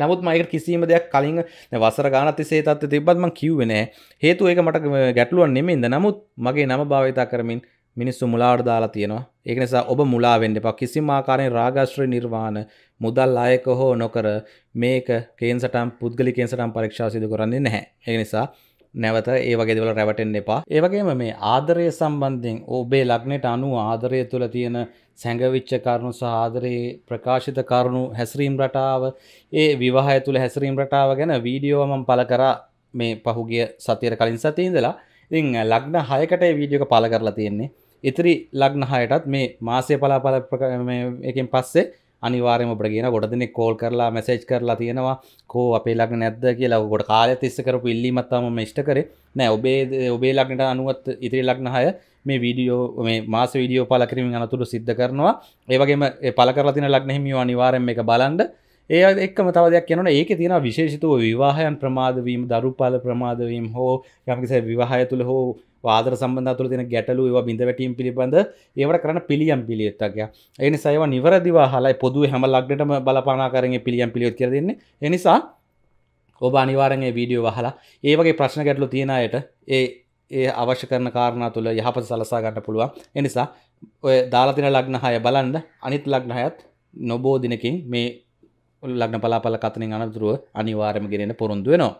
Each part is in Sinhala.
නමුත් මයක කිසිීම දෙයක් කලින් වසර ගානති සේතත් තිබත්ම කිව්වෙනෑ හේතු ඒක මට ගැටලුවන් නෙමෙන්ද නමුත් මගේ නම භාවිතා කරමින් මිනිස්සු මුලාට දාලා තියෙනවා ඒක නිසා ඔබ මුලා වෙන්න එපා කිසිම ආකාරයෙන් රාගාශ්‍රය නිර්වාණ මුදල් අයක හෝ නොකර මේක කේන්සටම් පුද්ගලි කේන්සටම් පරීක්ෂා සිදු කරන්නේ නැහැ ඒ නිසා නැවත ඒ වගේ දේවල් රැවටෙන්න එපා ඒ වගේම මේ ආදරය සම්බන්ධයෙන් ඔබේ ලග්නයට අනුව ආදරය තුළ තියෙන සැඟවිච්ච කරුණු සාදරයේ ප්‍රකාශිත කරුණු හැසිරීම් රටාව ඒ විවාහය තුළ හැසිරීම් රටාව ගැන වීඩියෝමම් පල කර මේ පහුගිය සතියට කලින් සතියඉඳලා ඉතිං ලග්න හයකට වීඩියෝක පල කරලා තියෙන්නේ ඉතිරි ලග්න හයටත් මේ මාසය පලාපල එකින් පස්සේ අනිවාරම ප්‍රගෙන ගොඩ දෙනෙ කෝල් කරලා මැසේජ් කරලා තියෙනවා කෝ අපේ ලක් නැද්ද කියලා ගොඩ කාලය තිස්ස කරපු ඉල්ලිමත්තාම මෂ්ට කරේ නෑ ඔබේ ඔබේ ලක්නට අනුවත් ඉතිරි ලක්න හය මේ වීඩියෝ මේ මාස වීඩියෝ පල කරමින් අනතුරු සිද්ධ කරනවා ඒවගේම පල කරලතින ලක්නෙහිමිය අනිවාරෙන් එක බලන්ඩ ඒ එක්ම තවදයක් යනන ඒක තියෙන විශේෂිතව විවාහයන් ප්‍රමාදවීම දරුපාල ප්‍රමාදවීම් හෝ යමිස විවාහය තුළ හෝ වාදර සම්බඳ තුළ තින ගැටලු ඒවා බිඳවැටීම් පිළිබඳ ඒවට කරන පිළියම් පිළියත්තක්ය එනි සයව නිවරදිවා හලයි පොදු හැම ලක්ඩටම බලපානා කරගේ පිළියම් පිළියොත් කරදන්නේ එනිසා ඔබ අනිවාරගේ වීඩියෝ වහලා ඒවගේ ප්‍රශ්න ගැටලු තියෙනයට ඒ ඒ අවශ්‍ය කරන කාරණ තුළ යහපත සලසා ගන්න පුළුවන් එනිසා ඔය දාලතින ලග්න හය බලන්ද අනිත් ලග්න හයත් නොබෝ දිනකින් මේ ලග්න පලාපල කතනින් අනතුරුව අනිවාර්යම ගෙනෙන පොරොන්දු වෙනවා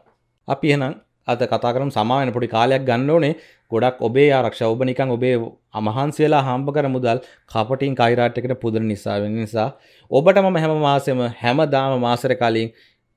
අපි එහෙනම් අද කතා කරමු සමාවෙන පොඩි කාලයක් ගන්න ඕනේ ගොඩක් ඔබේ ආරක්ෂා ඔබ නිකන් ඔබේ අමහන්සියලා හම්බ කර මුදල් කපටින් කයිරාට් එකට පුදන නිසා වෙන නිසා ඔබට මම හැම මාසෙම හැමදාම මාසෙක කලින්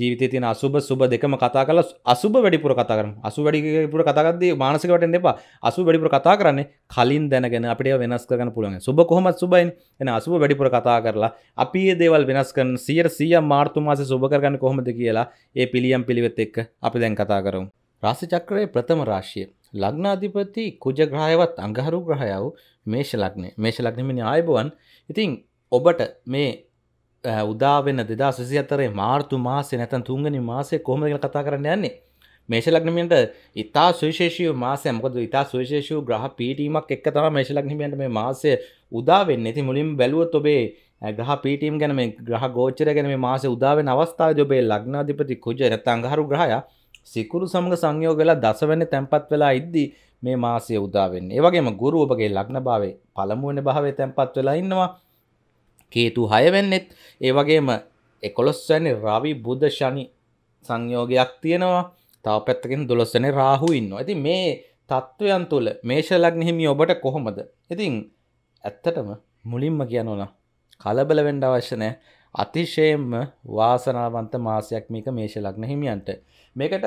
ජීවිතය තියෙන අසුබ සුබ දෙකම කතා කරලා අසුබ වැඩිපුර කතා කරමු. අසුබ වැඩිපුර කතා කරද්දී මානසික වටෙන්න එපා. අසුබ වැඩිපුර කතා කරන්නේ කලින් දැනගෙන අපිට ඒවා වෙනස් කරගන්න පුළුවන්. සුබ කොහොමද සුබයිනේ. එහෙනම් අසුබ වැඩිපුර කතා කරලා අපි මේ දේවල් වෙනස් කරන 100% මාර්තු මාසේ සුබ කරගන්නේ කොහොමද කියලා ඒ පිළියම් පිළිවෙත් එක්ක අපි දැන් කතා කරමු. රාශි චක්‍රයේ ප්‍රථම රාශිය ලග්නාධිපති කුජ ග්‍රහයවත් අඟහරු ග්‍රහයව මේෂ ලග්නේ. මේෂ ලග්නේ මෙන්න ආයබවන්. ඉතින් ඔබට මේ උදාවෙන්න දෙදා සිසි අතරේ මාර්තු මාසේ නැතන් තුන්ගනි මාසේ කොහමදල කතා කරන්න යන්නේ මේශලක්නමියන්ට ඉතා සුවිශේෂීව මාසය මොකද ඉතා සුවිශේෂූ ග්‍රහ පිටීමක් එක් තම මේශලක්නිමියන්ට මේ මාසය උදාවෙන්න ඇති මුලින් බැලුවත් ඔබේ ග්‍රහ පිටීම් ගැන මේ ග්‍රහ ගෝචර ගැන මේ මාස උදාවෙන් අවස්ථාව ඔබේ ලග්නාධිපති කුජ නැතන් ගහරු ග්‍රහය සිකුරු සමඟ සංයෝගලා දසවන්න තැන්පත් වෙලා ඉද්දී මේ මාසය උදාවෙන්න ඒවගේම ගුරු ඔබගේ ලග්න භාවේ පළමුුවන භාවේ තැන්පත් වෙලා ඉන්නවා කේතු හයවෙන්නෙත් ඒවගේම එකොළොස්වැනි රවි බුද්ධ ශනි සංයෝගයක් තියෙනවා තව පැත්තකින් දොළොස්සන රාහු ඉන්න ඇති මේ තත්ත්වයන් තුළ මේශලක් නිහිමි ඔබට කොහොමද ඉතින් ඇත්තටම මුලින්ම කියනොන කලබල වෙන්ඩ අවශ්‍යනය අතිශයෙන්ම වාසනාවන්ත මාසයක් මේක මේශලක්න හිමියන්ට මේකට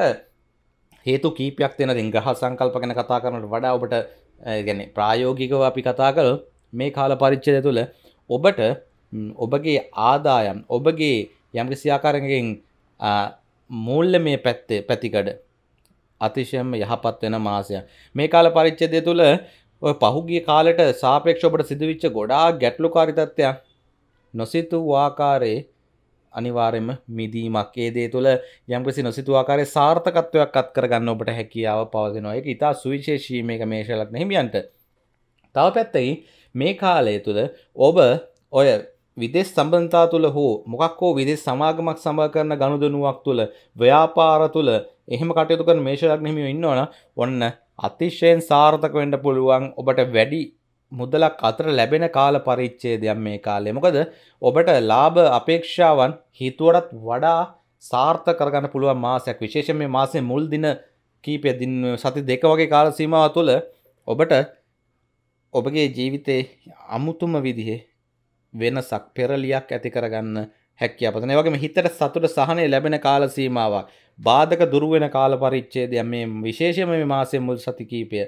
හේතු කීපයක් තියෙන ඉං ග්‍රහ සංකල්ප ගැන කතා කරනට වඩා ඔබට ගැන ප්‍රායෝගිකව අපි කතා කළ මේ කාල පරිච්චය තුළ ඔබට ඔබගේ ආදායම් ඔබගේ යම්කිසි ආකාරයකින් මූල්‍යමය පැත්තේ පැතිකඩ අතිශයම යහපත් වෙන මාසයක් මේ කාල පරිච්ඡේදය තුළ ඔය පහුගිය කාලයට සාපේක්ෂව ඔබට සිදුවෙච්ච ගොඩාක් ගැටලුකාරී තත්ත්වයන් නොසිතූ ආකාරයේ අනිවාර්යයෙන්ම මිදීමක් ඒ දේ තුළ යම්කිසි නොසිතූ ආකාරයේ සාර්ථකත්වයක් අත් කරගන්න ඔබට හැකියාව පවතිනවා ඒක ඊට සුවිශේෂී මේක මේෂලක් නෙහිමියන්ට තව පැත්තකින් මේ කාලය තුළ ඔබ ඔය විදෙස් සම්බන්ධතා තුළ හෝ මොකක් හෝ විදෙස් සමාගමක් සමඟ කරන ගනුදනුවක් තුළ ව්‍යාපාර තුළ එහෙම කටයුතු කරන මේෂයක් හිමිව ඉන්නවන ඔන්න අතිශයෙන් සාර්ථක වෙන්න පුළුවන් ඔබට වැඩි මුදලක් අතර ලැබෙන කාල පරිච්ඡේදයක් මේ කාලේ. මොකද ඔබට ලාභ අපේක්ෂාවන් හිතුවටත් වඩා සාර්ථක කරගන්න පුළුවන් මාසයක්. විශේෂයෙන් මේ මාසේ මුල් දින කීපය දින සති දෙක වගේ කාල සීමාව තුළ ඔබට ඔබගේ ජීවිතේ අමුතුම විදිහේ වෙනසක් පෙරලියක් ඇති කරගන්න හැකි අපතන වගේ හිතට සතුට සහනය ලැබෙන කාල සීමාවක් බාධක දුරුවෙන කාල පරිච්චේදය මේ විශේෂම මාසය මුල් සතිකීපය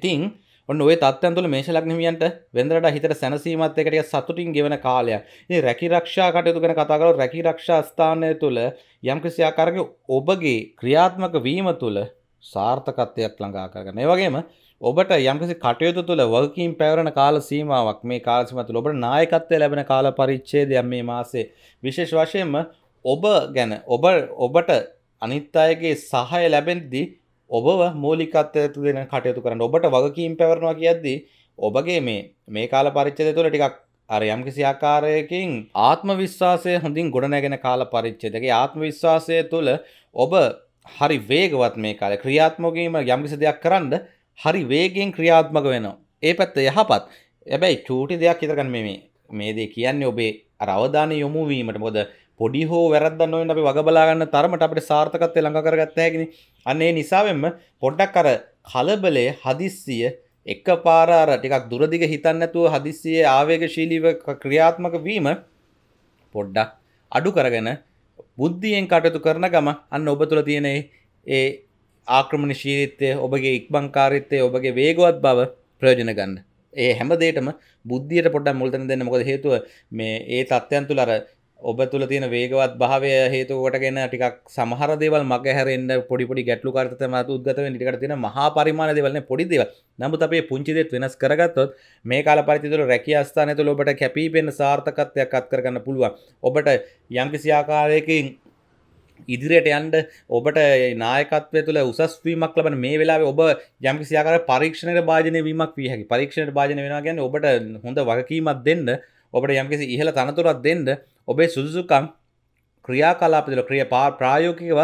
ඉතිං ඔන්න ඔය තත්ත්වන්තුල මේෂ ලක්නමියන්ට වෙන්දරට හිතට සැනසීමත් එකට සතුටින් ගෙවන කාලය ඒ රැකිරක්ෂා කටයුතු ගැන කතා කරලා රැකිරක්ෂා ස්ථානය තුළ යම් කිසි ආකාරයක ඔබගේ ක්‍රියාත්මක වීම තුළ සාර්ථකත්වයක් ළඟා කරගන්න. ඒ වගේම ඔබට යම්කිසි කටයුතු තුළ වගකීම් පැවරණ කාල සීමාවක් මේ කාලසිම තුළ ඔබට නායකත්වය ලැබෙන කාල පරිච්ඡේදයක් මේ මාසේ විශේෂ වශයෙන්ම ඔබ ගැන ඔබ ඔබට අනිත් අයගේ සහාය ලැබෙද්දී ඔබව මූලිකත්වය දෙන කටයුතු කරන්න ඔබට වගකීම් පැවරනවා කියද්දී ඔබගේ මේ මේ කාල පරිච්ඡේදය තුළ ටිකක් අර යම්කිසි ආකාරයකින් ආත්ම විශ්වාසය හොඳින් ගොඩනැගෙන කාල පරිච්ඡේදයේ ආත්ම විශ්වාසය තුළ ඔබ හරි වේගවත් මේ කාලේ ක්‍රියාත්මකවීම යම්කිසි දෙයක් කරන්න හරි වේගෙන් ක්‍රියාත්මක වෙනවා ඒ පැත්ත යහපත් ඇබැයි චූටි දෙයක් ඉතරගන්න මේ මේදේ කියන්නේ ඔබේ අරවධානය යොමුවීමට මොද පොඩි හෝ වැරද නොවෙන් අපි වගබලාගන්න තරමට අපට සාර්ථකත්වය ළඟකර ගත්තයගෙන අන්නේ නිසාවෙන්ම පොඩ්ඩක් අර කලබලේ හදිස්සිය එක පාරාර ටිකක් දුරදිග හිතන්නැතුව හදිස්සිය ආවේගශීලීව ක්‍රියාත්මක වීම පොඩ්ඩක් අඩු කරගෙන බුද්ධියෙන් කටයුතු කරන ගම අන්න ඔබ තුළ තියෙනේ ඒ ආක්‍රමණ ශීරිත්තය ඔබගේ ඉක්බංකාරිත්තය ඔබගේ වේගවත් බව ප්‍රයෝජන ගන්න ඒ හැමදේටම බුද්ධියට පොඩ්ඩ මුල්තන දෙන්න මොකද හේතුව මේ ඒ තත්ත්යන් තුළ අර ඔබ තුළ තියෙන වේගවත් භාවය හේතුවටගෙන ටිකක් සමහර දේවල් මග හැරෙන්න්න පොඩිපොඩි ගැටලු කරත මතු උද්ගතව නිකට තියෙන මහා පරිමාණ දෙවලන පොඩිදව නමුත් අපේ පුංචිදෙත් වෙනස් කරගත්තොත් මේ කාල පරිතිතුර රැකි අස්ථානය තුළ ඔබට කැපී පෙන් සාර්ථකත්වයක් අත් කරගන්න පුළුවන් ඔබට යම්කිසි ආකාරයකින් ඉදිරියට යන්ඩ ඔබට නායකත්වය තුළ උසස්වීමක් ලබන මේ වෙලා ඔබ යම්කිසියාකර පරීක්ෂණයට භාජනය වීමක් වීහැකි පරීක්ෂණයට භාජන වෙන ගැන ඔබට හොඳ වගකීමත් දෙන්න ඔබට යම්කිසි ඉහල තනතුරත් දෙන්න ඔබේ සුදුසුකම් ක්‍රියා කලාපතුල ක්‍රිය පා ප්‍රායෝකිකව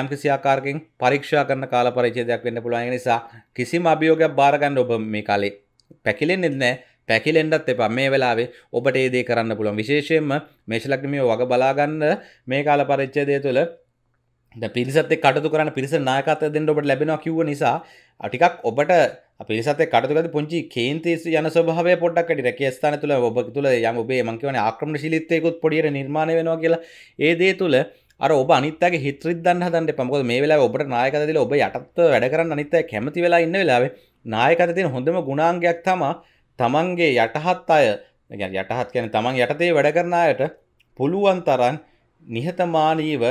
යම්කිසියාකාරකින් පරීක්ෂා කරන කාල පරිචේදයක් වෙන්න පුළුවන් නිසා කිසිම අභියෝගයක් භාරගන්න ඔබ මේ කාලේ පැකිලෙන් නෙදනෑ පැකිලෙන්ඩත් එපා මේ වෙලාවේ ඔබට ඒදේ කරන්න පුළුවන් විශේෂයෙන්ම මේශලක්නමිය වග බලාගන්න මේ කාල පරිච්චදය තුළ පිරිසත් කටතු කරන පිරිස නායකත දෙන්න ඔබට ලැබෙන කිව නිසා අටිකක් ඔබට පිරිසත කටතුකද පුංචි කේන්තේ යන ස්වභාව පොඩ්ඩක් රැක ස්ථාන තුළ ඔබ තුළ යම ඔබේ මංකවන ආක්‍රම ශිලිත්තයකුත් පොඩියට නිර්මාණය වෙනවා කියලා ඒ දේ තුළ අර ඔබ අනිත්තගේ හිත්‍රරිදන්න හදන්න පමකො මේ වෙලා ඔබට නායකතදිල ඔබ යටත්ව වැඩ කරන්න අනිත්තය කැමති වෙලා ඉන්න වෙලාවේ නායකතතින හොඳම ගුණාංගයක් තමා තමන්ගේ යටහත් අය යටහත් කියන තමන් යටතේ වැඩ කරනායට පුළුවන් තරන් නිහතමානීව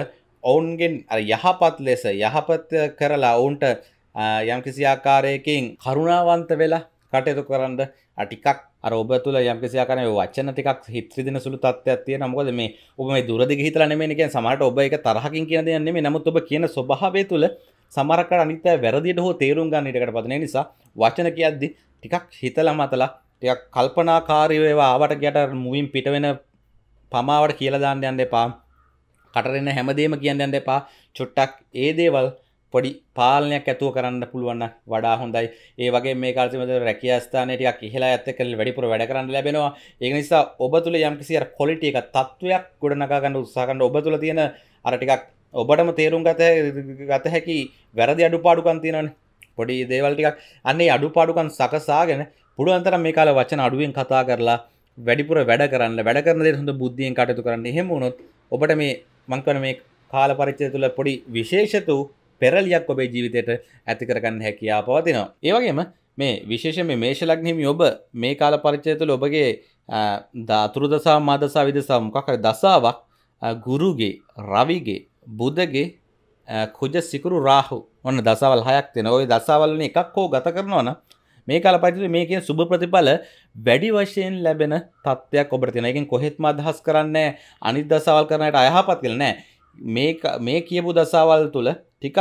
ඔවුන්ගෙන් යහපත් ලෙස යහපත් කරලා ඔවුන්ට යම්කිසි ආකාරයකින් කරුණාවන්ත වෙලා කටයුතු කරන්න අටිකක් අරෝබ තුළ යම්කිසිකන වචන ටිකක් හිත්‍රදින සුළු තත්වයක් තිය නමුකද මේ ඔබ මේ දුරදි හිතරනමනික සමට ඔබ එක තරහකින් කියන දෙයන්නේ නමුත් ඔබ කියන ස්වභාවය තුළ සමරකට අනිත වැරදිට හෝ තේරුම් ගන්නටකට පදන නිසා වචන කියද්දි ටිකක් හිතල මතලා ටිකක් කල්පනාකාරීවේවා ආවට ගැට මුවින් පිටවෙන පමාවට කියලදාන්න යන්න එපා කටරෙන හැමදේම කියන්න යන්න එපා චුට්ටක් ඒ දේවල් පොඩි පාලනයක් ඇතුව කරන්න පුළුවන්න වඩා හොඳයි ඒ වගේ මේ කාල්සිමද රැකියස්ථානයටයක් කියලා ඇත කළ වැඩිපුර වැඩ කරන්න ලැබෙනවා ඒ නිසා ඔබ තුළ යම්කිසිය කොලිටිය එක තත්ත්වයක් ගොඩනකාගන්න උත්සාකන්න ඔබ තුළ තියෙන අරටිකක් ඔබටම තේරුම් ගත ගත හැකි වැරදි අඩුපාඩුකන් තියෙනවන්නේ පොඩි දේවල් ටිකක් අන්නේ අඩුපාඩුකම් සකසාගෙන පුළුවන් තරම් මේ කාලේ වචන අඩුවෙන් කතා කරලා වැඩිපුර වැඩ කරන්න වැඩ කරන දේ හොඳ බුද්ධියෙන් කටයුතු කරන්න එහෙම වුණොත් ඔබට මේ මං කියන මේ කාල පරිච්ඡේදය තුළ පොඩි විශේෂතු පෙරලියක් ඔබේ ජීවිතයට ඇති කරගන්න හැකියාව පවතිනවා. ඒ වගේම මේ විශේෂයෙන් මේ මේෂ ලග්නෙමි ඔබ මේ කාල පරිච්ඡේදය තුළ ඔබගේ ධාතුරු දසාව මා දසාව විදසාව මොකක් හරි දසාවක් ගුරුගේ, රවිගේ, බුධගේ, කුජ සිකුරු රාහු ඔන්න දසවල් හයක් වෙන ඔය දසවල්න එකක් හෝ ගත කරනවන මේ කාල පරිදි මේකෙන් සුබ ප්‍රතිඵල වැඩි වශයෙන් ලැබෙන තත්ත්වයක් ඔබට තියෙනවා. ඒකෙන් කොහෙත්ම අදහස් කරන්නේ අනිත් දසවල් කරනට අයහපත් කියලා නෑ. මේ මේ කියපු දසවල් තුල ටිකක්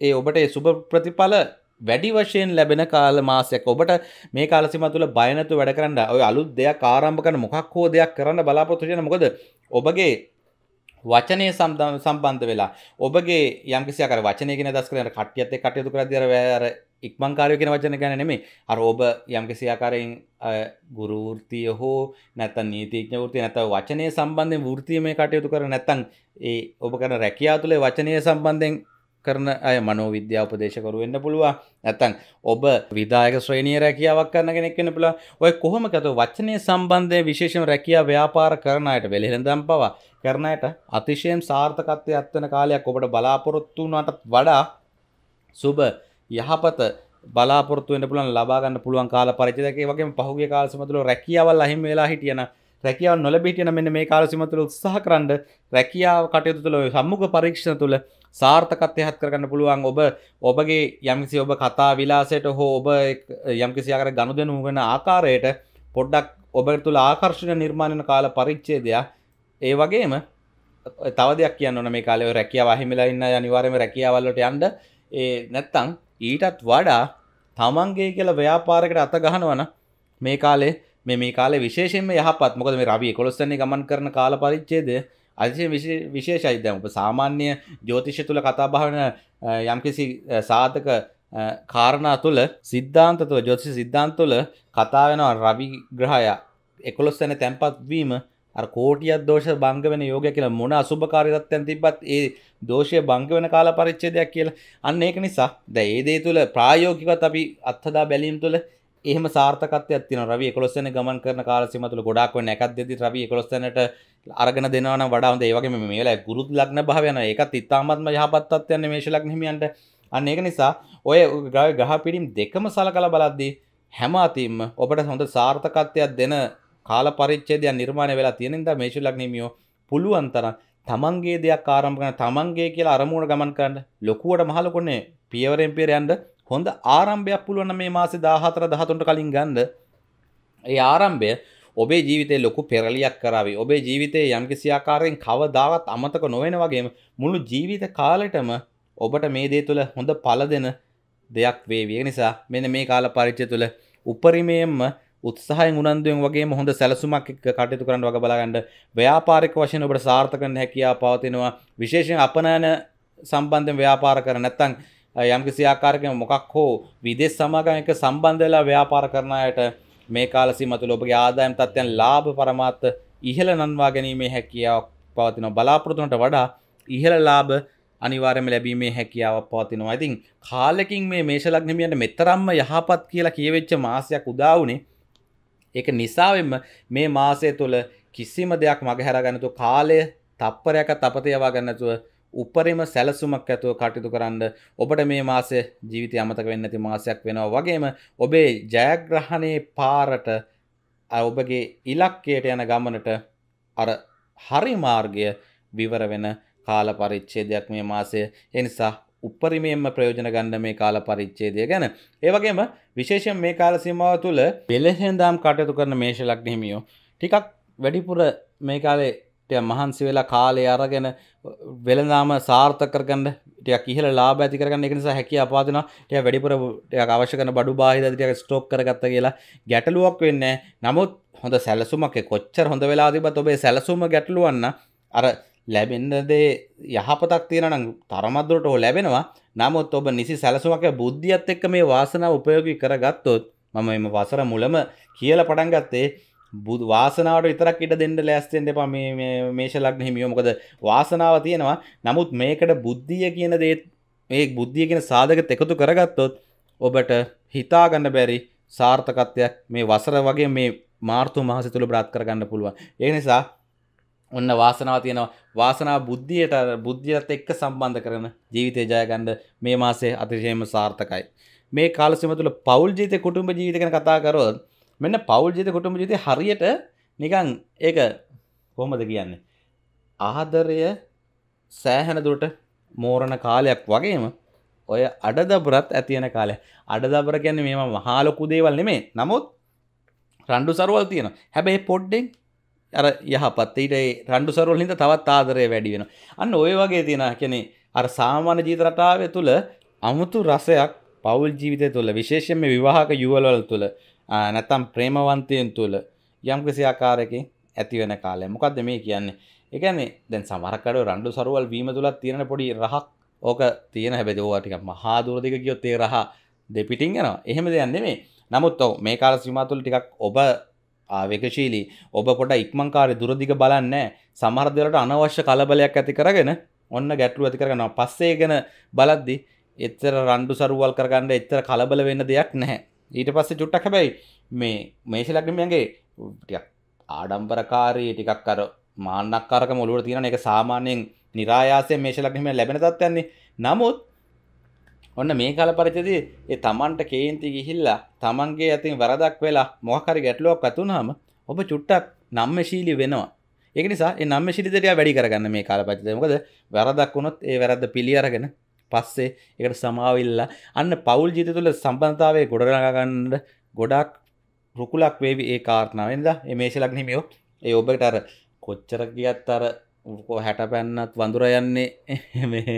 ඒ ඔබට ඒ සුබ ප්‍රතිඵල වැඩි වශයෙන් ලැබෙන කාල මාසයක් ඔබට මේ කාලසිම තුළ බයනතු වැඩ කරන්න ඔය අලුත් දෙයක් ආරම්භ කරන මොකක් හෝ දෙයක් කරන්න බලාපොරොත්තු වෙන මොකද ඔබගේ වචනය සම්බන්ධ වෙලා ඔබගේ යම්කිසි අර වචනය කියන දස් කරන කට්ටියත් එක්ක කටයුතු කරද්දී අර වැර ඉක්මන්කාරයෝ කියන වචන ගැන නෙමෙයි අර ඔබ යම්කිසි ආකාරයෙන් ගුරු වෘත්තිය හෝ නැත්නම් නීතිඥ වෘත්තිය නැත්නම් වචනය සම්බන්ධයෙන් වෘත්තිය මේ කටයුතු කර නැත්නම් ඒ ඔබ කරන රැකියාව තුළ වචනය සම්බන්ධයෙන් කරන අය මනෝවිද්‍යා උපදේශකරු වෙන්න පුළුවන් නැත්තම් ඔබ විදායක ශ්‍රේණිය රැකියාවක් කරන කෙනෙක් වෙන්න පුළුවන් ඔය කොහොම කද වචනය සම්බන්ධයෙන් විශේෂම රැකියා ව්‍යාපාර කරන අයට වෙලෙහෙඳම් පවා කරන අයට අතිශයෙන් සාර්ථකත්වයේ අත්වන කාලයක් ඔබට බලාපොරොත්තු වුණාටත් වඩා සුබ යහපත බලාපොරොත්තු වෙන්න පුළුවන් ලබා ගන්න පුළුවන් කාල පරිච්ඡේදයක ඒ වගේම පහුගිය කාල සමතුල රැකියාවල් අහිමි වෙලා හිටියන රැකියාව නොලැබී හිටියන මෙන්න මේ කාල සීමා තුළ උත්සාහ කරන්ඩ රැකියාව කටයුතු තුළ සම්මුඛ පරීක්ෂණ තුළ සාර්ථකත්ය හත් කරගන්න පුළුවන් ඔබ ඔබගේ යම්කිසි ඔබ කතා විලාසයට හෝ ඔබ යම්කිසියාකර ගණු දෙනුගෙන ආකාරයට පොඩ්ඩක් ඔබ තුළ ආකර්ශණ නිර්මාණන කාල පරිච්චේදයක් ඒ වගේම තවදයක් කියන්න මේ කාලව රැකිය වහිමිලා ඉන්න අනිවාරම රැකියාවල්ලට යන්ඩ ඒ නැත්තං ඊටත් වඩා තමන්ගේ කියලා ව්‍යාපාරකට අත ගහනවන මේ කාලේ මේ කාලේ විශේෂෙන්ම යහපත් මොකද මේ රවී කොළොස්සන්නේ ගමන් කරන කාල පරිච්චේදය අතිශය විශේෂයි දැන් ඔබ සාමාන්‍ය ජ්‍යෝතිෂය තුල කතා බහ වෙන යම්කිසි සාධක කාරණා තුල සිද්ධාන්ත තුල ජ්‍යොතිෂ සිද්ධාන්ත තුල කතා වෙනවා රවි ග්‍රහය 11 වෙනි තැන්පත් වීම අර කෝටියක් දෝෂ භංග වෙන යෝගය කියලා මොන අසුබ කාර්ය තත්ත්වයන් තිබ්බත් ඒ දෝෂය භංග වෙන කාල පරිච්ඡේදයක් කියලා. අන්න ඒක නිසා දැන් ඒ දේ තුල ප්‍රායෝගිකවත් අපි අත්හදා බැලීම තුල එහෙම සාර්ථකත්වයක් තියෙනවා රවි 11 වෙනි ගමන් කරන කාල සීමාව තුළ ගොඩාක් වෙන එකක් දෙද්දි රවි 11 වෙනිට අරගෙන දෙනවා නම් වඩා හොඳ ඒ වගේම මේ වෙලාවේ ගුරු ලග්න භාවය යනවා ඒකත් ඉතාමත්ම යහපත් තත්ත්වයක් මේෂ ලග්න හිමියන්ට අන්න ඒක නිසා ඔය ග්‍රහ පිටින් දෙකම සලකලා බලද්දී හැම අතින්ම ඔබට හොඳ සාර්ථකත්වයක් දෙන කාල පරිච්ඡේදයක් නිර්මාණය වෙලා තියෙන නිසා මේෂ ලග්න හිමියෝ පුළුවන් තරම් තමන්ගේ දෙයක් ආරම්භ කරන තමන්ගේ කියලා අරමුණ ගමන් කරන්න ලොකුවට මහලොකුනේ පියවරෙන් පියවර යන්න හොඳ ආරම්භයක් පුළුවන මේ මාසේ 14 13ට කලින් ගන්න ඒ ආරම්භය ඔබේ ජීවිතේ ලොකු පෙරලියක් කරાવી ඔබේ ජීවිතේ යම්කිසි ආකාරයෙන් කවදාවත් අමතක නොවන වගේම මුළු ජීවිත කාලෙටම ඔබට මේ දේ තුළ හොඳ පළ දෙන දෙයක් වේවි ඒ නිසා මෙන්න මේ කාල පරිච්ඡය තුළ උපරිමයෙන්ම උත්සාහයෙන් උනන්දුවෙන් වගේම හොඳ සැලසුමක් එක්ක කටයුතු කරන්න වග බලාගන්න ව්‍යාපාරික වශයෙන් ඔබට සාර්ථක කරන්න හැකියාව පවතිනවා විශේෂයෙන් අපනයන සම්බන්ධයෙන් ව්‍යාපාර කර නැත්නම් යම් කිසි ආකාරයකින් මොකක් හෝ විදේශ සමාගම් එක්ක සම්බන්ධ වෙලා ව්‍යාපාර කරන අයට මේ කාල සීමාව තුළ ඔබගේ ආදායම් තත්ත්වයන් ලාභ પરමාර්ථ ඉහළ නන්වා ගැනීමේ හැකියාවක් පවතින බලාපොරොත්තුනට වඩා ඉහළ ලාභ අනිවාර්යයෙන්ම ලැබීමේ හැකියාවක් පවතිනවා. ඉතින් කාලෙකින් මේ මේෂ ලග්න හිමියන්ට මෙතරම්ම යහපත් කියලා කියවෙච්ච මාසයක් උදා වුණේ. ඒක නිසාවෙන්ම මේ මාසය තුළ කිසිම දෙයක් මගහැර ගන්නතු කාලය තප්පරයක තපත යවා ගන්න නැතුව උපරිම සැලසුමක් ඇතුව කටයුතු කරන්න ඔබට මේ මාසය ජීවිතය අමතක වෙන්න ඇති මාසයක් වෙනවා වගේම ඔබේ ජයග්‍රහණයේ පාරට ඔබගේ ඉලක්කයට යන ගමනට අර හරි මාර්ගය විවර වෙන කාල පරිච්ඡේදයක් මේ මාසය ඒ නිසා උපරිමයෙන්ම ප්‍රයෝජන ගන්න මේ කාල පරිච්ඡේදය ගැන. ඒ වගේම විශේෂයෙන් මේ කාල සීමාව තුළ පෙළෙහෙන්දාම් කටයුතු කරන මේෂ ලග්න හිමියෝ ටිකක් වැඩිපුර මේ කාලේ ටික මහන්සි වෙලා කාලය අරගෙන වෙළඳාම සාර්ථක කරගන්න ටිකක් ඉහළ ලාභ ඇති කරගන්න ඒක නිසා හැකිය අපාදිනවා ටික වැඩිපුර ටිකක් අවශ්‍ය කරන බඩු බාහිර ටික ස්ටොක් කරගත්ත කියලා ගැටලුවක් වෙන්නේ නමුත් හොඳ සැලසුමක් කොච්චර හොඳ වෙලා තිබත් ඔබේ සැලසුම ගැටලුවන්න අර ලැබෙන්න දේ යහපතක් තියෙනවා නම් තරමද්දුරට ඕ ලැබෙනවා නමුත් ඔබ නිසි සැලසුමක බුද්ධියත් එක්ක මේ වාසනාව උපයෝගී කරගත්තොත් මම එම වසර මුලම කියලා පටන් ගත්තේ බුදු වාසනාවට විතරක් ඉට දෙන්න ලෑස්තෙන්ට එපා මේ මේෂ ලග්න හිමියෝ මොකද වාසනාව තියෙනවා නමුත් මේකට බුද්ධිය කියන දේත් ඒ බුද්ධිය කියන සාධකත් එකතු කරගත්තොත් ඔබට හිතාගන්න බැරි සාර්ථකත්වයක් මේ වසර වගේ මේ මාර්තු මහස තුළ බ්‍රාත් කරගන්න පුළුවන් ඒ නිසා ඔන්න වාසනාව තියෙනවා වාසනා බුද්ධියට බුද්ධියත් එක්ක සම්බන්ධ කරන ජීවිතය ජයගණ්ඩ මේ මාසේ අතිශයම සාර්ථකයි මේ කාලසිම තුළ පවුල් ජීත කුටුම්ඹ ජීවිත ගැන කතා කරොත් මෙන්න පවුල් ජත කොටම ජති හරියට නිකං ඒ කොහොමද කියන්නේ ආදරය සෑහැන දුරට මෝරණ කාලයක් වගේම ඔය අඩදබරත් ඇතියන කාලය අඩදබර ගැන්න මේම මහාලොකු දේවල් නෙමේ නමුත් රණ්ඩු සරුවල් තියෙන හැබැයි පොඩ්ඩෙන් අර යහපත්තට රණ්ඩු සරුවල් හිද තවත් ආදරය වැඩි වෙන අන්න ඔය වගේ තියෙන කෙනෙ අර සාමාන්‍ය ජීතරටාව තුළ අමුතු රසයක් පවුල් ජීවිතය තුළ විශේෂම විවාහක යුවල්වල තුළ නැතම් ප්‍රේමවන්තයෙන් තුළ යම්කිසි ආකාරයකින් ඇතිවෙන කාලය මොකක්ද මේ කියන්නේ එකනේ දැන් සමරකඩ රණ්ඩු සරුවල් වීම තුළත් තියෙන පොඩි රහක් ඕක තියෙන හැබැයි ඕවා ටිකක් මහා දුර දිග ගියොත් ඒ රහ දෙපිටින් යනවා එහෙම දෙයක් නෙමෙයි නමුත් ඔව් මේ කාල සීමා තුළ ටිකක් ඔබ ආවේගශීලී ඔබ පොඩ ඉක්මන්කාරී දුරදිග බලන්නේ සමහර දේවල්ට අනවශ්‍ය කලබලයක් ඇති කරගෙන ඔන්න ගැටලුව ඇති කරගනවා පස්සේ ගැන බලද්දි එච්චර රණ්ඩු සරුවල් කරගන්න එච්චර කලබල වෙන්න දෙයක් නැහැ ඊට පස්සේ චුට්ටක් හැබැයි මේ මේෂ ලග්නමයන්ගේ ටිකක් ආඩම්බරකාරී ටිකක් අර මාන්නක්කාරක මොළුවට තියෙන එක සාමාන්‍යයෙන් નિરાයාසයෙන් මේෂ ලග්නෙම ලැබෙන තත්ත්වයන්නේ නමුත් ඔන්න මේ කාල පරිච්ඡේදයේ ඒ තමන්ට කේන්ති ගිහිල්ලා තමන්ගේ අතින් වරදක් වෙලා මොකක් හරි ගැටලුවක් ඇති වුනහම ඔබ චුට්ටක් නම්මශීලී වෙනවා. ඒක නිසා ඒ නම්මශීලී දෙය වැඩි කරගන්න මේ කාල පරිච්ඡේදය. මොකද වරදක් වුණොත් ඒ වැරද්ද පිළි අරගෙන පස්සේ එකට සමාවිල්ලා අන්න පවුල් ජීත තුළ සම්බන්ධතාවය ගොඩරගගන්නට ගොඩක් රුකුලක් වේවි ඒ කාරණාවෙන්ද එමේශලක් නෙමියෝ ඒ ඔබට අර කොච්චර ගියත් අර හැට පැන්නත් වඳුර යන්නේ මේ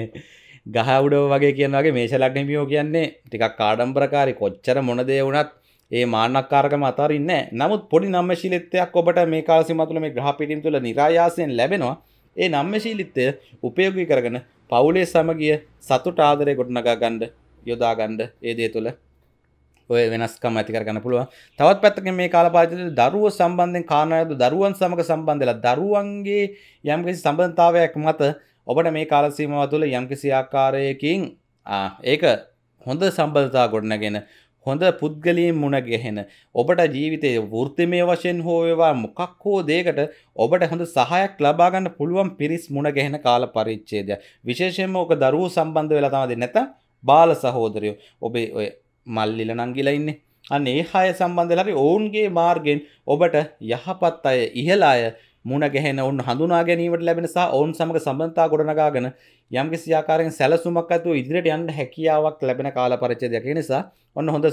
ගහවුඩ වගේ කියනගේ මේශලක් නෙමියෝ කියන්නේ ටිකක් කාඩම්බරකාරි කොච්චර මොනදේ වුණත් ඒ මානක්කාරකම අතරන්න නමුත් පොඩි නම්මශීලිත්තයක් ඔබට මේ කාසිමතුල මේ ග්‍රහපිටිම් තුළ නිරායාසයෙන් ලැබෙනවා ඒ නම්මශීලිත්තය උපයෝගී කරගෙන පවුලේ සමගිය සතුට ආදරය ගොඩනගා ගණ්ඩ යොදා ගණ්ඩ ඒදේ තුළ ඔය වෙනස්කම ඇතිකරගන්න පුළුව තවත් පැත්තක මේ කාලපාච දරුව සම්බන්ධෙන් කාණයතු දරුවන් සමඟ සම්බන්ධලා දරුවන්ගේ යම්කිසි සම්බන්ධතාවයක් මත ඔබට මේ කාලසීමව තුළ යම්කිසි ආකාරයකින් ඒක හොඳ සම්බන්ධතා ගොඩනගෙන හොඳ පුද්ගලීම් මුණගෙහෙන ඔබට ජීවිතය වෘත්තිමය වශයෙන් හෝවේවා මොකක් හෝ දේකට ඔබට හොඳ සහයක් ලබාගන්න පුළුවන් පිරිස් මුණගෙහෙන කාල පරිච්චේදය විශේෂයෙන්ම ඕක දරුවූ සම්බන්ධ වෙලා තමද නැත බාල සහෝදරයෝ ඔබේ ඔය මල්ලිල නංගිලා ඉන්නේ අන්න ඒ හාය සම්බන්ධලරි ඔවුන්ගේ මාර්ගෙන් ඔබට යහපත් අය ඉහලාය මුණ ගැහෙන ඔවුන් හඳුනා ගැනීමට ලැබෙනසා ඔවුන් සමඟ සබඳතා ගොඩනගාගෙන යම් කිසි ආකාරයෙන් සැලසුමක් ඇතුව ඉදිරියට යන්න හැකියාවක් ලැබෙන කාල පරිච්ඡේදයක්. ඒ නිසා ඔන්න හොඳ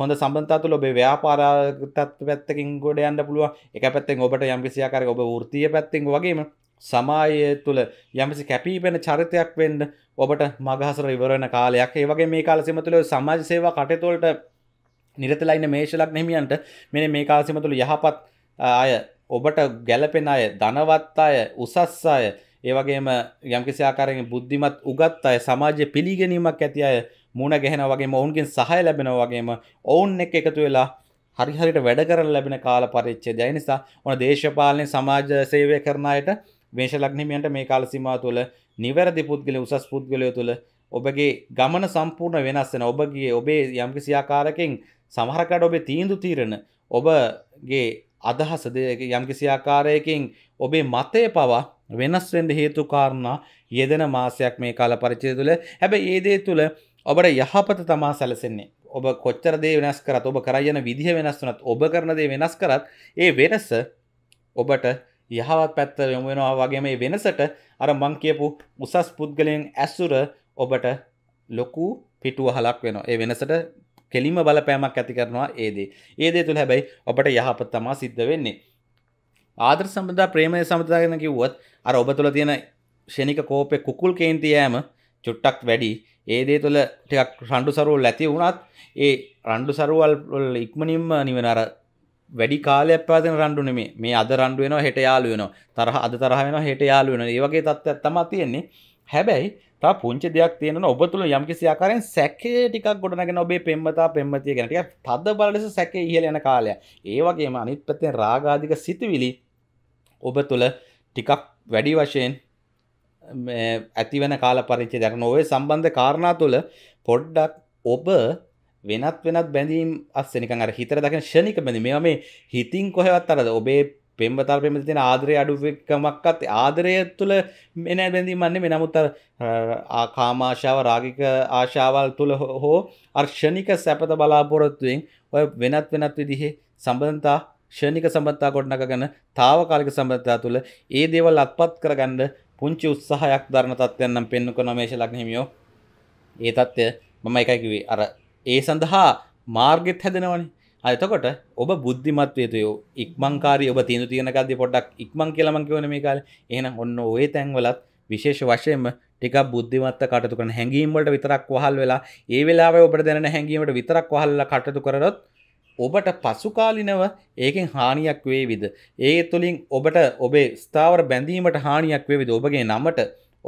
හොඳ සම්බන්ධතා තුළ ඔබේ ව්‍යාපාරාත්මක පැත්තකින් ගොඩ යන්න පුළුවන්. එක පැත්තෙන් ඔබට යම් කිසි ආකාරයක ඔබ වෘත්තීය පැත්තෙන් වගේම සමාජය තුළ යම්සි කැපීපෙන චරිතයක් වෙන්න ඔබට මගහසර ඉවරණ කාලයක් ඒ වගේ මේ කාල සිමතුළ සමාජ සේවා කටතොලට නිරතලයින්න මේශලක් නෙමියන්ට මෙන මේ කාසිමතුළ යහපත් අය ඔබට ගැලපෙන අය ධනවත් අය උසස් අය ඒවගේම යම්කිසි ආකාරයෙන් බුද්ධිමත් උගත් අය සමාජය පිළිගැනීමක් ඇති අය මුණ ගැහෙන වගේ ඔවුන්ගෙන් සහය ලැබෙන වගේම ඔවුන් එක් එකතු වෙලා හරිහරිට වැඩ කරන ලැබෙන කාල පරිච්චේ දය නිසා ඕන දේශපාලනය සමාජ සේවය කරනයට මේශ ලක්නිමියන්ට මේ කාල සිමා තුළ නිවැරදි පුද්ගල උසස් පුද්ගලය තුළ ඔබගේ ගමන සම්පූර්ණ වෙනස්සෙන ඔබගේ ඔබේ යම්කිසි ආකාරකින් සමහරකට ඔබේ තීන්දු තීරණ ඔබගේ අදහසදයක යම්කිසි ආකාරයකින් ඔබේ මතය පවා වෙනස්වෙන්ඩ හේතුකාරණා යෙදෙන මාසයක් මේ කාල පරිචය තුළ හැබ ඒදේ තුළ ඔබට යහපත තමා සැලසෙන්නේ ඔබ කොච්චරදේ වෙනස් කරත් ඔබ කරයන විදිහ වෙනස් වනත් ඔබ කරනදේ වෙනස් කරත් ඒ වෙනස ඔබට යහවත් පැත්ත යොමුවෙනවා වගේ මේ වෙනසට අර මං කියපු උසස් පුද්ගලයෙන් ඇස්සුර ඔබට ලොකු පිටුව හලක් වෙන ඒ වෙනසට කෙලිම බලපෑමක් ඇති කරනවා ඒදේ ඒදේ තුළ හැබැයි ඔබට යහපත් තමා සිද්ධ වෙන්නේ ආදර සම්බඳා ප්‍රේමය සමතාගෙන කිව්වත් අර ඔබ තුළ තියෙන ෂණික කෝපය කුකුල් කේන්තියෑම චුට්ටක් වැඩි ඒදේ තුළ ටිකක් රණ්ඩු සරුවල් ඇති වුණත් ඒ රණ්ඩු සරුවල් ඉක්මනින්ම නිවෙන අර වැඩි කාලයක් පැවැතෙන රණ්ඩු නෙමේ මේ අද රණ්ඩු වෙනවා හෙට යාළු වෙනවා තරහ අද තරහ වෙනවා හෙට යාළු වෙනවා ඒ වගේ තත්ත්වයක් තමයි තියෙන්නේ හැබැයි තා පුංචි දෙයක් තියෙන ඔබ තුළ යම්කිසි ආකාරයෙන් සැකේ ටිකක් ගොඩනගෙන ඔබේ පෙම්වතා පෙම්වතිය ගැන ටිකක් තද බල ලෙස සැකේ ඉහළ යන කාලය. ඒ වගේම අනිත් පැත්තෙන් රාගාධික සිතුවිලි ඔබ තුළ ටිකක් වැඩි වශයෙන් ඇතිවෙන කාල පරිච්චේ දැන නොවේ සම්බන්ධ කාරණා තුළ පොඩ්ඩක් ඔබ වෙනත් වෙනත් බැඳීම් අස්සනිකන් අර හිතර දකින ෂණික බැඳ මේ මේ හිතින් කොහෙවත් අරද ඔබේ පෙම්බතල් පෙම තින ආදරය අඩුකමක්කත් ආදරය තුළ මෙන බැඳීමන්නේ මෙ නමුත් කාමාශාව රාගික ආශාවල් තුළ හෝ අර්ෂණික සැපත බලාපොරොත්තුවෙන් ඔය වෙනත් වෙනත් විදිහේ සම්බන්තා ෂණික සම්බත්තා ගොඩ්නක ගැන තාවකාලික සම්බත්තා තුළ ඒ දේවල් අත්පත් කරගන්න පුංචි උත්සාහයක් ධර්ණ තත්වයන්නම් පෙන්නුක නොමේශ ලක්නහිමියෝ ඒ තත්ත්වය මම එකයිකිවේ අර ඒ සඳහා මාර්ගෙත් හැදෙනවනේ අතකොට ඔබ බුද්ධිමත්වයතුය ඉක්මංකාරී ඔබ තියන තියෙනකද පොඩක් ඉක්මං කියලමං කියවන මේ කාල එහනම් ඔන්න ඔය තැන්වලත් විශේෂ වශයෙන්ම ටික බුද්ධිමත්ත කටතු කරන හැඟීම්වලට විතරක් වහල් වෙලා ඒ වෙලාව ඔබට දැන හැඟීමට විතරක් වහල්ල කටතු කරොත් ඔබට පසුකාලිනව ඒකෙන් හානියක් වේවිද. ඒ තුළින් ඔබට ඔබේ ස්ථාවර බැඳීමට හානියක් වේවිද ඔබගේ නමට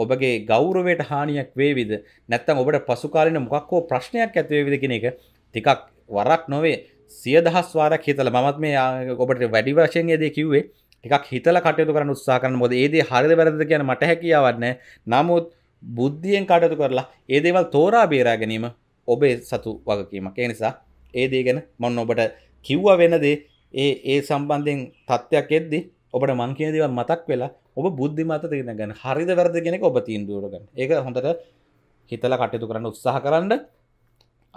ඔබගේ ගෞරවයට හානියක් වේවිද නැත්තම් ඔබට පසුකාලින මොකක් හෝ ප්‍රශ්නයක් ඇතිවේවිද කියන එක ටිකක් වරක් නොවේ සිය දහස්වාරක් හිතල මත් මේ ඔබට වැඩි වශයෙන්යේද කිව්වේ එකක් හිතල කටයුතු කරන උත්සා කරන මොද ඒදේ හරිද වැරද කියන මට හැකියාවන්නේ නමුත් බුද්ධියෙන් කටයුතු කරලා ඒ දේවල් තෝරා බේරා ගැනීම ඔබේ සතු වගකීමක් ඒ නිසා ඒ දේ ගැන මම ඔබට කිව්වා වෙනදේ ඒ ඒ සම්බන්ධයෙන් තත්ත්වයක් එද්දි ඔබට මං කියන දේවල් මතක් වෙලා ඔබ බුද්ධිමත දෙගෙන ගන්න හරිද වැරද කෙනෙක් ඔබ තීන්දුව කරගන්න ඒක හොඳට හිතලා කටයුතු කරන්න උත්සාහ කරන්න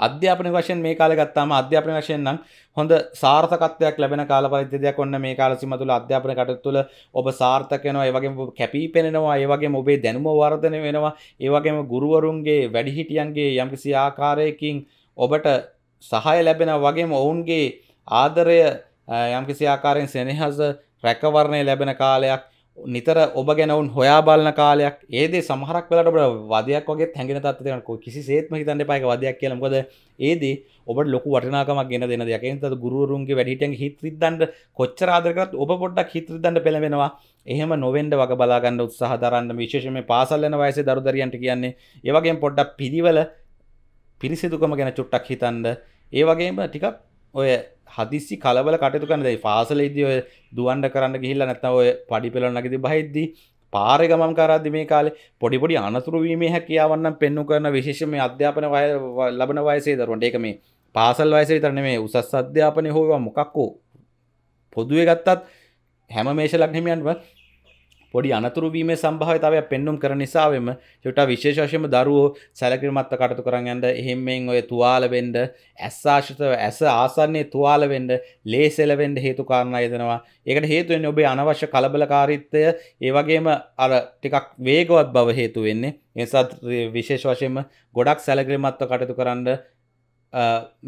අධ්‍යාපන වශයෙන් මේ කාලේ ගත්තාම අධ්‍යාපන වශයෙන් නම් හොඳ සාර්ථකත්වයක් ලැබෙන කාල පරිච්ඡේදයක් ඔන්න මේ කාල සීමා තුළ අධ්‍යාපන කටයුතු තුළ ඔබ සාර්ථක වෙනවා ඒ වගේම ඔබ කැපී පෙනෙනවා ඒ වගේම ඔබේ දැනුම වර්ධනය වෙනවා ඒ වගේම ගුරුවරුන්ගේ වැඩිහිටියන්ගේ යම්කිසි ආකාරයකින් ඔබට සහාය ලැබෙනවා වගේම ඔවුන්ගේ ආදරය යම්කිසි ආකාරයෙන් සෙනෙහස රැකවරණය ලැබෙන කාලයක් නිතර ඔබ ගැනවුන් හොයා බලන කාලයක් ඒදේ සමහරක් වලට වදයක් වගේ හැගෙන තත්වයක කිසි සේත්ම හිතන්න පයක වදයක් කියලමකද ඒදී ඔබ ලොක වටනාකමක් ගෙන දෙන දෙයක් ත ගුරුවරුන්ගේ වැඩිටන් හිත්‍රදන්ට කොච්චරාදරකත් ඔබ පොඩ්ඩක් හිත්‍රදන්ට පෙළවෙනවා එහෙම නොවෙන්ඩ වග බලාගන්න උත්සාහ දරන්න විශේෂම පාසල්ලන වයස දරුදරියන්ට කියන්නේ ඒවගේ පොඩ්ඩක් පිරිවල පිරිසිදුකම ගැන චුට්ටක් හිතන්ද ඒවගේම ටිකක් ඔය හදිසි කලබල කටයුතු කරන දැයි පාසල ඉදී ඔය දුවන්ඩ කරන්න ගිහිල්ලා නැත්නම් ඔය පඩි පෙළොන්නකදී බහිද්දී පාරේ ගමන් කරද්දී මේ කාලේ පොඩි පොඩි අනතුරු වීමේ හැකියාවන් නම් පෙන්වු කරන විශේෂ මේ අධ්‍යාපන වය ලබන වයසේ දරුවන්ට ඒක මේ පාසල් වයසේ විතර නෙමෙයි උසස් අධ්‍යාපනයේ හෝ මොකක් හෝ පොදුවේ ගත්තත් හැම මේෂ ලග්නහිමියන්වත් පොඩි අනතුරුවීම සම්භාවිතාවයක් පෙන්නුම් කර නිසාවෙම චුට්ටා විශේෂ වශයෙන්ම දරුවෝ සැලකිලිමත්ව කටයුතු කරන් යන්න එහෙම්මෙන් ඔය තුවාල වෙන්න ඇස් ආශ්‍රිතව ඇස ආසන්නයේ තුවාල වෙන්න ලේසෙල වෙන්න හේතු කාරණා යදෙනවා. ඒකට හේතු වෙන්නේ ඔබේ අනවශ්‍ය කලබලකාරීත්වය ඒ වගේම අර ටිකක් වේගවත් බව හේතු වෙන්නේ. ඒ නිසා විශේෂ වශයෙන්ම ගොඩක් සැලකිලිමත්ව කටයුතු කරන්න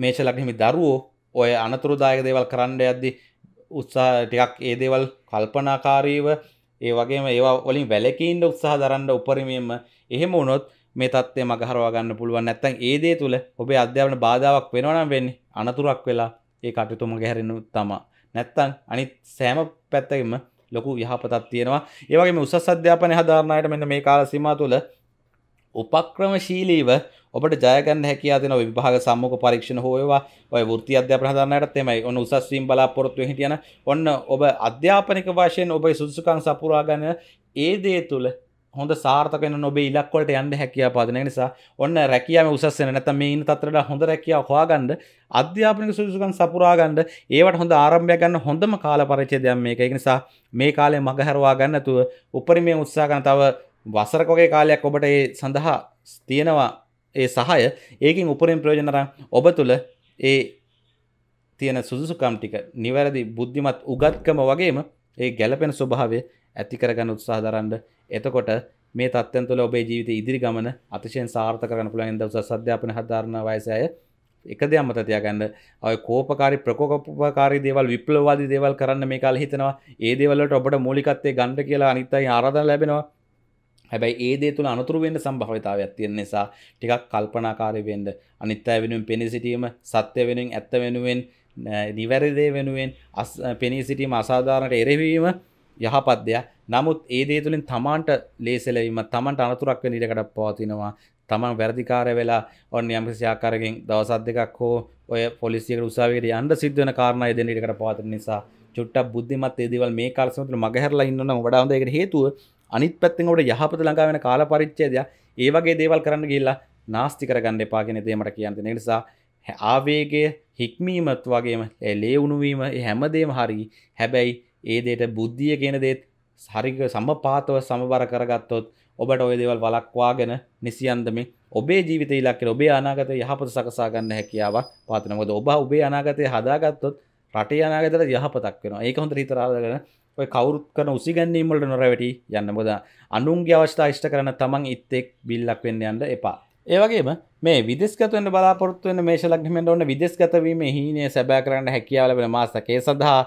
මේෂ ලග්නෙමි දරුවෝ ඔය අනතුරුදායක දේවල් කරන්න යද්දි උත්සා ටිකක් ඒ දේවල් කල්පනාකාරීව ඒ වගේම ඒවා වලින් වැලකීන්ට උත්සාහ දරන්න උපරිමයෙන්ම එහෙම වුණොත් මේ තත්ත්වය මගහරවා ගන්න පුළුවන් නැත්නම් ඒ දේ තුල ඔබේ අධ්‍යාපන බාධාවක් වෙනවා නම් වෙන්නේ අනතුරක් වෙලා ඒ කටයුතු මගහැරෙනු තමයි. නැත්නම් අනිත් සෑම පැත්තකින්ම ලොකු යහපතක් තියෙනවා. ඒ වගේම උසස් අධ්‍යාපනය හදාරන අයට මෙන්න මේ කාල සීමා තුල උපක්‍රමශීලීව ඔබට ජයගන්න හැකියා දෙන විභාග සම්මුඛ පරීක්ෂණ හෝ ඒවා ඔය වෘත්ති අධ්‍යාපන හදාරන්නටත් එමය. ඔන්න උසස් වීම බලාපොරොත්තු වෙහිට යන ඔන්න ඔබ අධ්‍යාපනික වශයෙන් ඔබේ සුදුසුකම් සපුරා ගන්න ඒ දේ තුල හොඳ සාර්ථක වෙන ඔබේ ඉලක්කවලට යන්න හැකියාව පාදන නිසා ඔන්න රැකියාව උසස් වෙන නැත්නම් මේ ඉන්න තත්ත්වයට හොඳ රැකියාව හොයාගන්න අධ්‍යාපනික සුදුසුකම් සපුරා ගන්න ඒවට හොඳ ආරම්භයක් ගන්න හොඳම කාල පරිච්ඡේදයක් මේක. ඒක නිසා මේ කාලේ මග හැරවා ගන්න නැතුව උපරිමයෙන් උත්සාහ කරන තව වසරක වගේ කාලයක් ඔබට ඒ සඳහා තියෙනවා ඒ සහය ඒකින් උපරින් ප්‍රයෝජනරම් ඔබ තුළ ඒ තියෙන සුදුසුකම් ටික නිවැරදි බුද්ධිමත් උගත්කම වගේම ඒ ගැලපෙන ස්වභාවය ඇති කරගන්න උත්සාහ දරන්න එතකොට මේ තත්ත්වයන් තුළ ඔබේ ජීවිත ඉදිරි ගමන අතිශයෙන් සාර්ථක කරගන්න පුළුවන් ඉඳ උසස් අධ්‍යාපන හදාරන වයසේ අය එක දෙයක් මත තියාගන්න ඔය කෝපකාරී ප්‍රකෝපකාරී දේවල් විප්ලවවාදී දේවල් කරන්න මේ කාලේ හිතනවා ඒ දේවල් වලට ඔබට මූලිකත්වයේ ගන්න කියලා අනිත් අය ආරාධනා ලැබෙනවා හැබැයි ඒ දේ තුළ අනතුරුවෙන්ට සම්භාවිතාවයක් තියෙන නිසා ටිකක් කල්පනාකාරී වෙන්න අනිත් අය වෙනුවෙන් පෙනී සිටීම සත්‍ය වෙනුවෙන් ඇත්ත වෙනුවෙන් නිවැරදේ වෙනුවෙන් පෙනී සිටීම අසාධාරණට එරවීම යහපත් දෙයක් නමුත් ඒ දේ තුළින් තමාන්ට ලේසලවීම තමන්ට අනතුරක් වෙන ඉඩකට පවතිනවා තමන් වැරදිකාර වෙලා ඔන්න යම්කිසියාකාරගෙන් දවසත් දෙකක් හෝ ඔය පොලිසියක උසාවියට යන්න සිද්ධ වෙන කාරණා දෙන ඉඩකට පවතින නිසා චුට්ටක් බුද්ධිමත් ඒ දේවල් මේ කාලසමතුල මගහැරලා ඉන්න නම් වඩා හොඳ ඒකට හේතුව අනිත් පැත්තෙන් ඔබට යහපත ළඟා වෙන කාල පරිච්ඡේදය ඒ වගේ දේවල් කරන්න ගිහිල්ලා නාස්ති කරගන්න එපා කියන දේ මට කියන්න තියෙන. ඒ නිසා ආවේගය හික්මීමත් වගේම ලේ උණුවීම හැමදේම හරි. හැබැයි ඒ දෙයට බුද්ධිය කියන දේත් හරික සමපාතව සමබර කරගත්තොත් ඔබට ඔය දේවල් වලක්වාගෙන නිසියන්දමින් ඔබේ ජීවිත ඉලක්කෙට ඔබේ අනාගතය යහපත සකසා ගන්න හැකියාවක් පවතින. මොකද ඔබ ඔබේ අනාගතය හදාගත්තොත් රටේ අනාගතයට යහපතක් වෙනවා. ඒක හොඳට හිතලා අරගෙන ඔය කවුරුත් කන උසිගැන්නීමට නොරැවැටි යන්න බොද අනුන්ගේ අවස්ථා ෂ්ට කරන තමන් ඉත්තෙක් බිල්ලක් වෙන්න යන්න එපා ඒවගේම මේ විදෙස්ගතවන්න බලාපොරත්තුවන මේෂ ලක්්නමට ඔන්න විදෙස්ගතවීම හිනේ සැබෑ කරන්න හැකියාව ලබෙන මාසකේ සඳහා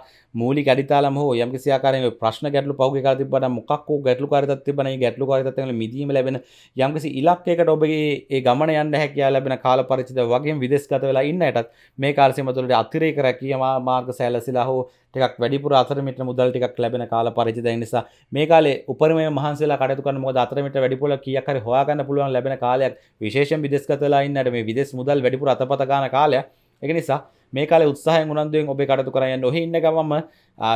මූලි ගඩිතාලම හෝ යම් සියාකාරය ප්‍රශ්න ගැටලු පෞග කාතිබට මොක්ක ගැටලු කාරතත්ති බන ගැටලු කාරතන මිදීම ලැබෙන යම්කිසි ඉලක්කයකට ඔබගේ ඒ ගමන යන්න හැකයා ලැබෙන කාල පරිචිත වගේ විදෙස්ගත වෙලා ඉන්නයටත් මේ කාල්සිමතුලට අතිරේ කර කියම මාර්ග සෑලසිලා හෝ එකක් වැඩිපුර අතරමිට මුදල් ටිකක් ලැබෙන කාල පරිචිත නිසා මේ කාලේ උපරිම මහන්සලා කටයුතු කරන මොකද අතරමිට වැඩිපුර කීයක් හරි හොයාගන්න පුළුවන් ලැබෙන කාලයක් විශේෂයෙන් විදෙස්ගත වෙලායින්නට මේ විදෙස් මුදල් වැඩිපුර අතපතකාන කාලය එක නිසා මේ කාල උත්සාහ ගුණන්දුවෙන් ඔබේ කටතු කරයන්න නොහින්න ගමම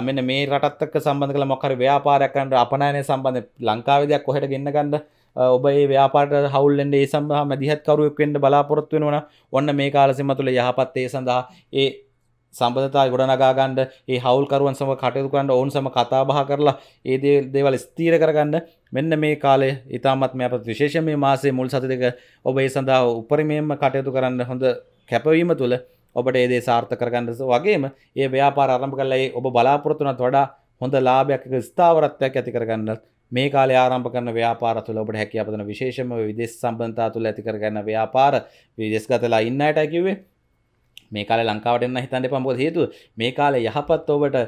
මෙන්න මේ රටත්තක සම්බඳ කළ මොකර ව්‍යාපාරයක් කන්නට අපනෑනය සම්බන්ධ ලංකාවදයක් කොහට ගන්න ගන්න ඔබ ඒ ව්‍යාපාට හවුල්ලෙන්ට ඒ සඳහා මැදිහත්කරුවෙක් වෙන්ට බලාපොරොත්තු වෙනවන ඔන්න මේ කාලසිම තුළ යහපත් ඒ සඳහා ඒ සම්බධතා ගොඩනගාගන්ඩ ඒ හවල්කරුවන් සම කටයුතු කරන්න ඔවුන් සම කතාබහ කරලා ඒ දේවල් ස්තීර කරගන්න මෙන්න මේ කාලය ඉතාමත් මේ අප විශේෂ මේ මාසේ මුල් සති දෙක ඔබ ඒ සඳහා උපරිමයෙන්ම කටයුතු කරන්න හොඳ කැපවීම තුළ ඔබට ඒදේ සාර්ථ කරගන්නස වගේම ඒ ව්‍යාපාර අරම්භ කළයි ඔබ බලාපොරොත්තුනත් වඩා හොඳ ලාභයක් ස්ථාවරත්වයක් ඇති කරගන්නත් මේ කාලේ ආරම්භ කරන ව්‍යාපාර තුළ ඔබට හැකියාව දෙන විශේෂම විදේශ සම්බන්ධතා තුළ ඇති කරගන්න ව්‍යාපාර විදේශගතලා ඉන්න අයටයි කිව්වේ මේ කාලේ ලංකාවට එන්න හිතන්න එපා මොකද හේතුව මේ කාලේ යහපත් ඔබට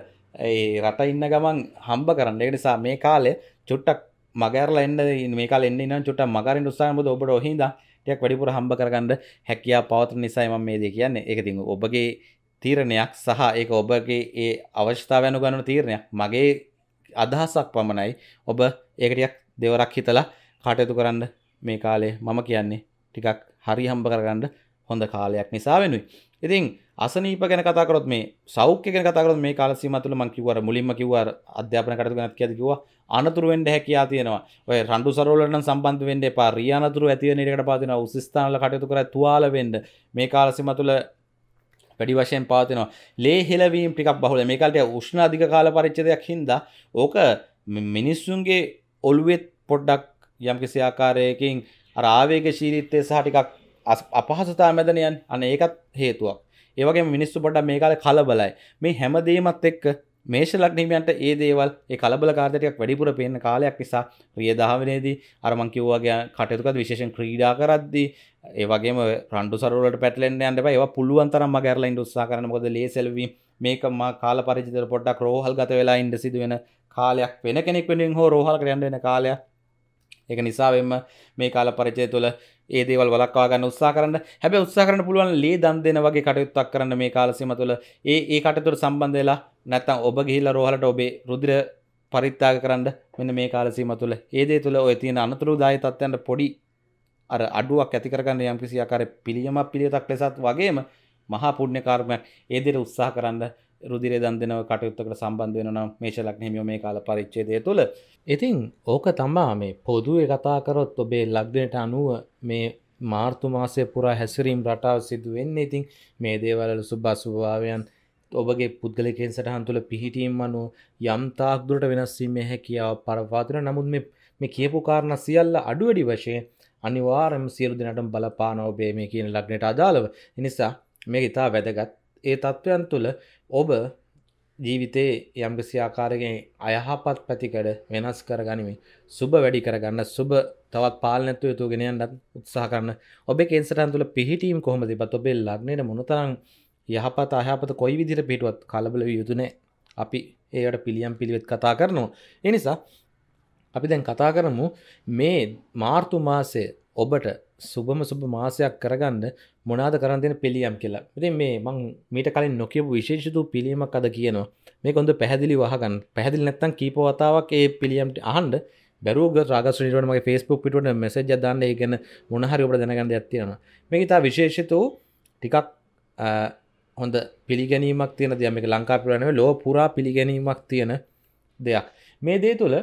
ඒ රට ඉන්න ගමන් හම්බ කරන්න ඒ නිසා මේ කාලේ චුට්ටක් මගරල එන්න මේකල එන්න චුට මගරින් උත්සාහබද ඔබට ඔහිදටයක් වැඩිපුර හම්බ කරගන්න හැකියා පවතර නිසාම මේ ද කියන්නේ එකතින් ඔබගේ තීරණයක් සහ ඒක ඔබගේ ඒ අවශ්‍යතාවයනු ගන්න තීරණයක් මගේ අදහසක් පමණයි ඔබ ඒකටයක් දෙවරක් හිතලා කටයුතු කරන්න මේ කාලේ මම කියන්නේ ටිකක් හරි හම්බ කරගන්න හොඳ කාලයක් නිසා වෙනුයි. ඉතින් අසනීප ගැන කතා කරොත් මේ සෞඛ්‍ය ගැන කතා කරොත් මේ කාල සීමාව තුළ මම කිව්වා අර මුලින්ම කිව්වා අර අධ්‍යාපන කටයුතු ගැනත් කියද කිව්වා අනතුරු වෙන්න හැකියාව තියෙනවා. ඔය රණ්ඩු සරවල නම් සම්බන්ධ වෙන්න එපා. රිය අනතුරු ඇති වෙන ඉඩකට පාදිනවා. උස් ස්ථානවල කටයුතු කරලා තුවාල වෙන්න මේ කාල සීමාව තුළ වැඩි වශයෙන් පාතිනවා. ලේ හෙලවීම් ටිකක් බහුල මේ කාලේ උෂ්ණ අධික කාල පරිච්ඡේදයක් හින්දා ඕක මිනිස්සුන්ගේ ඔළුවෙත් පොඩ්ඩක් යම්කිසි ආකාරයකින් අර ආවේගශීලීත්වය සහ ටිකක් අපහසුතාව මැදන යන්නේ. අන්න ඒකත් හේතුවක්. ඒවගේ මිනිස්සු පොඩ මේ කාල කලබලයි මේ හැමදීමත් එක්ක මේශලක්නීමයන්ට ඒ දේවල් ඒ කලබල කාර්තයක් වැඩිපුර පේන කාලයක් නිසා ්‍රියදාවනේදී අරමංකිව්වාගේ කටයුතුකත් විශේෂෙන් ක්‍රීඩා කරද්දී ඒවගේ රන්ඩු සරලට පැටලෙන් යන්ට ඒවා පුළුවන්තරම ගැරලයින් උත්සා කරනකොද ලේසෙල්වී මේකම කාල පරිචිතර පොඩ්ඩක් රෝහල් ගත වෙලා ඉන්ඩ සිදුවෙන කාලයක් වෙන කෙනෙක් වෙනින් හෝ රෝහල් කරයන්න වෙන කාලයක් ඒක නිසාවෙම මේ කාල පරිචය තුළ ඒ දේවල් වලක්වා ගන්න උත්සාහ කරන්න හැබැයි උත්සාහ කරන්න පුළුවන් ලේ දන් දෙන වගේ කටයුත්තක් කරන්න මේ කාලසීම තුළ ඒ ඒ කටයුතුට සම්බන්ධ වෙලා නැත්නම් ඔබ ගිහිල්ලා රෝහලට ඔබේ රුධිර පරිත්‍යාග කරන්න මෙන්න මේ කාලසීම තුළ ඒ දේ තුළ ඔය තියෙන අනතුරුදායී තත්ත්වයන්ට පොඩි අර අඩුවක් ඇති කරගන්න යම්කිසි ආකාරයේ පිළියමක් පිළියතක් ලෙසත් වගේම මහා පුණ්‍ය කර්මයක් ඒ දේ උත්සාහ කරන්න රුදිරේ දන් දෙනව කටයුත්තකට සම්බන්ධ වෙන මේශලක් හිමියෝ මේ කාල පරිච්චේදය තුළ ඉතින් ඕක තමා මේ පොදුවේ කතාකරොත් ඔබේ ලක්දනට අනුව මේ මාර්තුමාසය පුරා හැසිරීම් රටාව සිදුවෙන්න ඉතින් මේ දේවලල සුබ්බස්භාවයන් ඔබගේ පුද්ගලකෙන් සටහන් තුළ පිහිටීම් අනු යම් තාක්දුරට වෙනස්සීම හැකියාව පරවාතන නමුත් මේ කියපු කාරණ සියල්ල අඩුවඩි වශයෙන් අනිවාරම සියලු දෙනටම් බලපානෝබේ මේ කියන ලක්නට අදාළව නිසා මේ ඉතා වැදගත් ඒ තත්ත්වයන් තුළ ඔබ ජීවිතයේ යම්කිසි ආකාරගෙන් අයහපත් පැතිකඩ වෙනස් කරගනිමින් සුබ වැඩි කරගන්න සුබ තවත් පාලනැත්තු යුතු ගෙනයන්නත් උත්සාහ කරන්න ඔබේ කෙන්සටන් තුළ පිහිටීම් කොහොම තිබත් ඔබේ ලග්නයට මොනතරං යහපත අයහපත කොයි විදිර පිටුවත් කලබල යුතුනේ අපි ඒයට පිළියම් පිළිවෙත් කතා කරනවා. එනිසා අපි දැන් කතා කරමු මේ මාර්තු මාසය ඔබට සුබම සුබ මාසයක් කරගන්න මොනාද කරන්තින පිළියම් කියලා ඉති මේ මං මීට කලින් නොකියපු විශේෂතු පිළියීමක් අද කියනවා මේ කොඳ පැහැදිලි වහගන්න පැහදිල් නැත්තන් කීපවතාවක් ඒ පිළියම්ට අහන්ඩ බැරුග රාග සුනිටමගේ ෆස්බුක් පිටුවට මෙසෙජ් දන්න ගැන මොනහරි ඔබට දැනගන්න ඇත්තියෙන මේ ඉතා විශේෂතු ටිකක් හොඳ පිළිගැනීමක් තියෙන දයමක ලංකාපිරනව ලෝ පුරා පිළිගැනීමක් තියෙන දෙයක් මේ දේ තුළ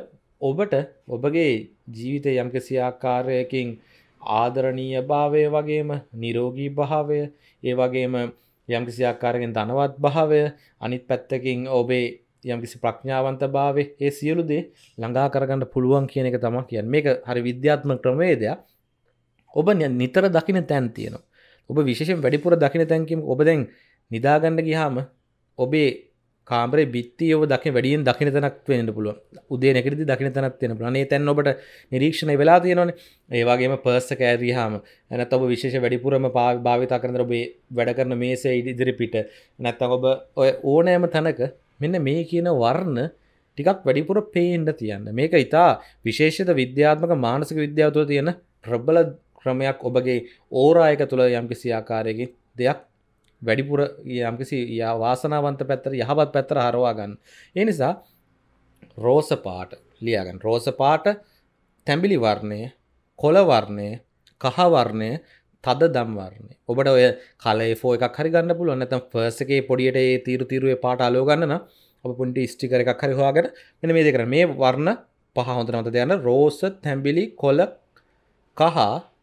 ඔබට ඔබගේ ජීවිතය යම්කිසි ආකාරයකින් ආදරණීය භාවය වගේම නිරෝගී භාවය ඒ වගේම යම්කිසි ආකාරයෙන් ධනවත් භාවය අනිත් පැත්තකින් ඔබේ යම්කිසි ප්‍රඥාවන්ත භාවේ ඒ සියලු දේ ළඟා කරගන්න පුළුවන් කියන එක තමක් කියන් මේක හරි විද්‍යාත්ම ක්‍රමේදයක් ඔබ නිතර දකින තැන් තියෙනවා ඔබ විශෂෙන් වැඩිපුර දකින තැන්කම් ඔබ දැන් නිදාගන්න ගිහාම ඔබේ කාමරේ බිත්තියව දකින වැඩියෙන් දකින තැනක් වෙන්න පුළුව උදේ නැකරදි දකින තැනත් වෙන පුළනේ තැන් ඔබට නිරීක්ෂණ වෙලා තියෙනවන ඒවාගේම පර්ස කෑරහාම ඇනත් ඔබ විශේෂ වැඩිපුරම භාවිතා කරන ඔබේ වැඩ කරන මේසේ ඉදිරි පිට නැත්තම් ඔබ ඔය ඕනෑම තැනක මෙන්න මේ කියන වර්ණ ටිකක් වැඩිපුර පේන්ඩ තියන්න මේක ඉතා විශේෂත විද්‍යාත්මක මානසික විද්‍යාවතුව තියෙන ප්‍රබල ක්‍රමයක් ඔබගේ ඕරායක තුළ යම්කිසි ආකාරයකි දෙයක් වැඩිපුර යම්කිසි වාසනාවන්ත පැත්තර යහපත් පැත්තර හරවා ගන්න. ඒ නිසා රෝස පාට ලියාගන්න රෝස පාට තැඹිලි වර්ණය කොළවර්ණය කහවර්ණය තද දම්වර්ණය ඔබට ඔය කලේ ෆෝ එකක් හරි ගන්න පුළුවන් නැත්නම් ෆර්ස් එකේ පොඩියට ඒ තීරු තීරුවේ පාට අලෝ ගන්න නම් ඔබ පුංචි ස්ටිකර් එකක් හරි හොයාගෙන මෙන්න මේ දේ කරන්න මේ වර්ණ පහ හොඳට මතක තියාගන්න රෝස තැඹිලි කොළ කහ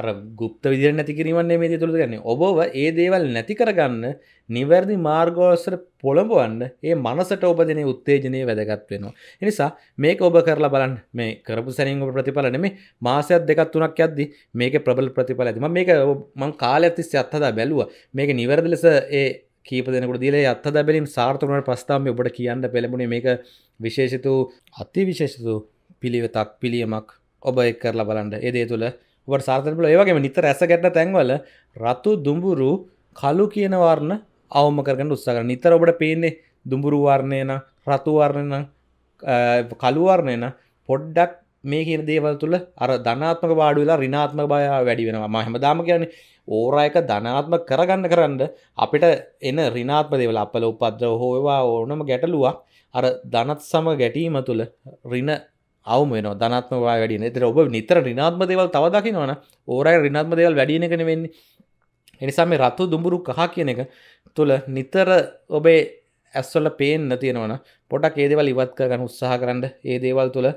අර ගුප්ත විදිර නැති කිරීමන්නේ මේ තුළ ගන්න ඔබව ඒ දේවල් නැති කරගන්න නිවැරදි මාර්ගෝසර පොළඹුවන්න ඒ මනසට ඔබදන උත්තේජනය වැදගත් වෙනවා. එනිසා මේක ඔබ කරලා බලන් මේ කරපු සැරින් ඔබ ප්‍රතිඵල නෙමේ මාසයක් දෙකක් තුනක් යද්දි මේක ප්‍රබල ප්‍රතිඵල ඇති මම මේක මං කාලයක් තිස්සේ අත්හදා බැලුවා. මේක නිවැරදි ලෙස ඒ කීප දෙනකට දීලා අත්හදා බැලීම සාර්ථක වුණාට පස්තාම ඔබට කියන්න පෙළඹුණේ මේක විශේෂිත අති විශේෂිත පිළිවෙතක් පිළියමක් ඔබ එක් කරලා බලන්න. ඒ දේ තුළ ඔබට සාර්ථකල ඒවගේම නිතර ඇස ගැට තැන්වල රතු දුඹුරු කලු කියන වර්ණ අවම කරගන්න උත්සාහ කරන නිතර ඔබට පේන්නේ දුඹුරු වර්ණය නම් රතු වර්ණය නම් කළු වර්ණය නම් පොඩ්ඩක් මේ කියන දේවල් තුළ අර ධනාත්මක පාඩු වෙලා ඍණාත්මක බය වැඩි වෙනවා මම හැමදාම කියන්නේ ඕරා එක ධනාත්මක කරගන්න කරන්න අපිට එන ඍණාත්මක දේවල් අපල උපද්දව හෝ ඒවා ඕනම ගැටලුවක් අර ධනත් සම ගැටීම තුළ ඍණ අවම වෙන ධනත්මවා වැඩි නෙතර ඔබ නිතර රිනාත්ම දේවල් තවදකිනවන ඕරයි රිනාත්ම දේවල් වැඩින කෙන වෙන්නේ එනිසා මේ රත්තු දුඹුරු කහ කියන එක තුළ නිතර ඔබේ ඇස්වල පේෙන් තියෙනවන පොටක් ඒදවල් ඉවත් කරගන්න උත්සාහ කරන්න ඒ දේවල් තුළ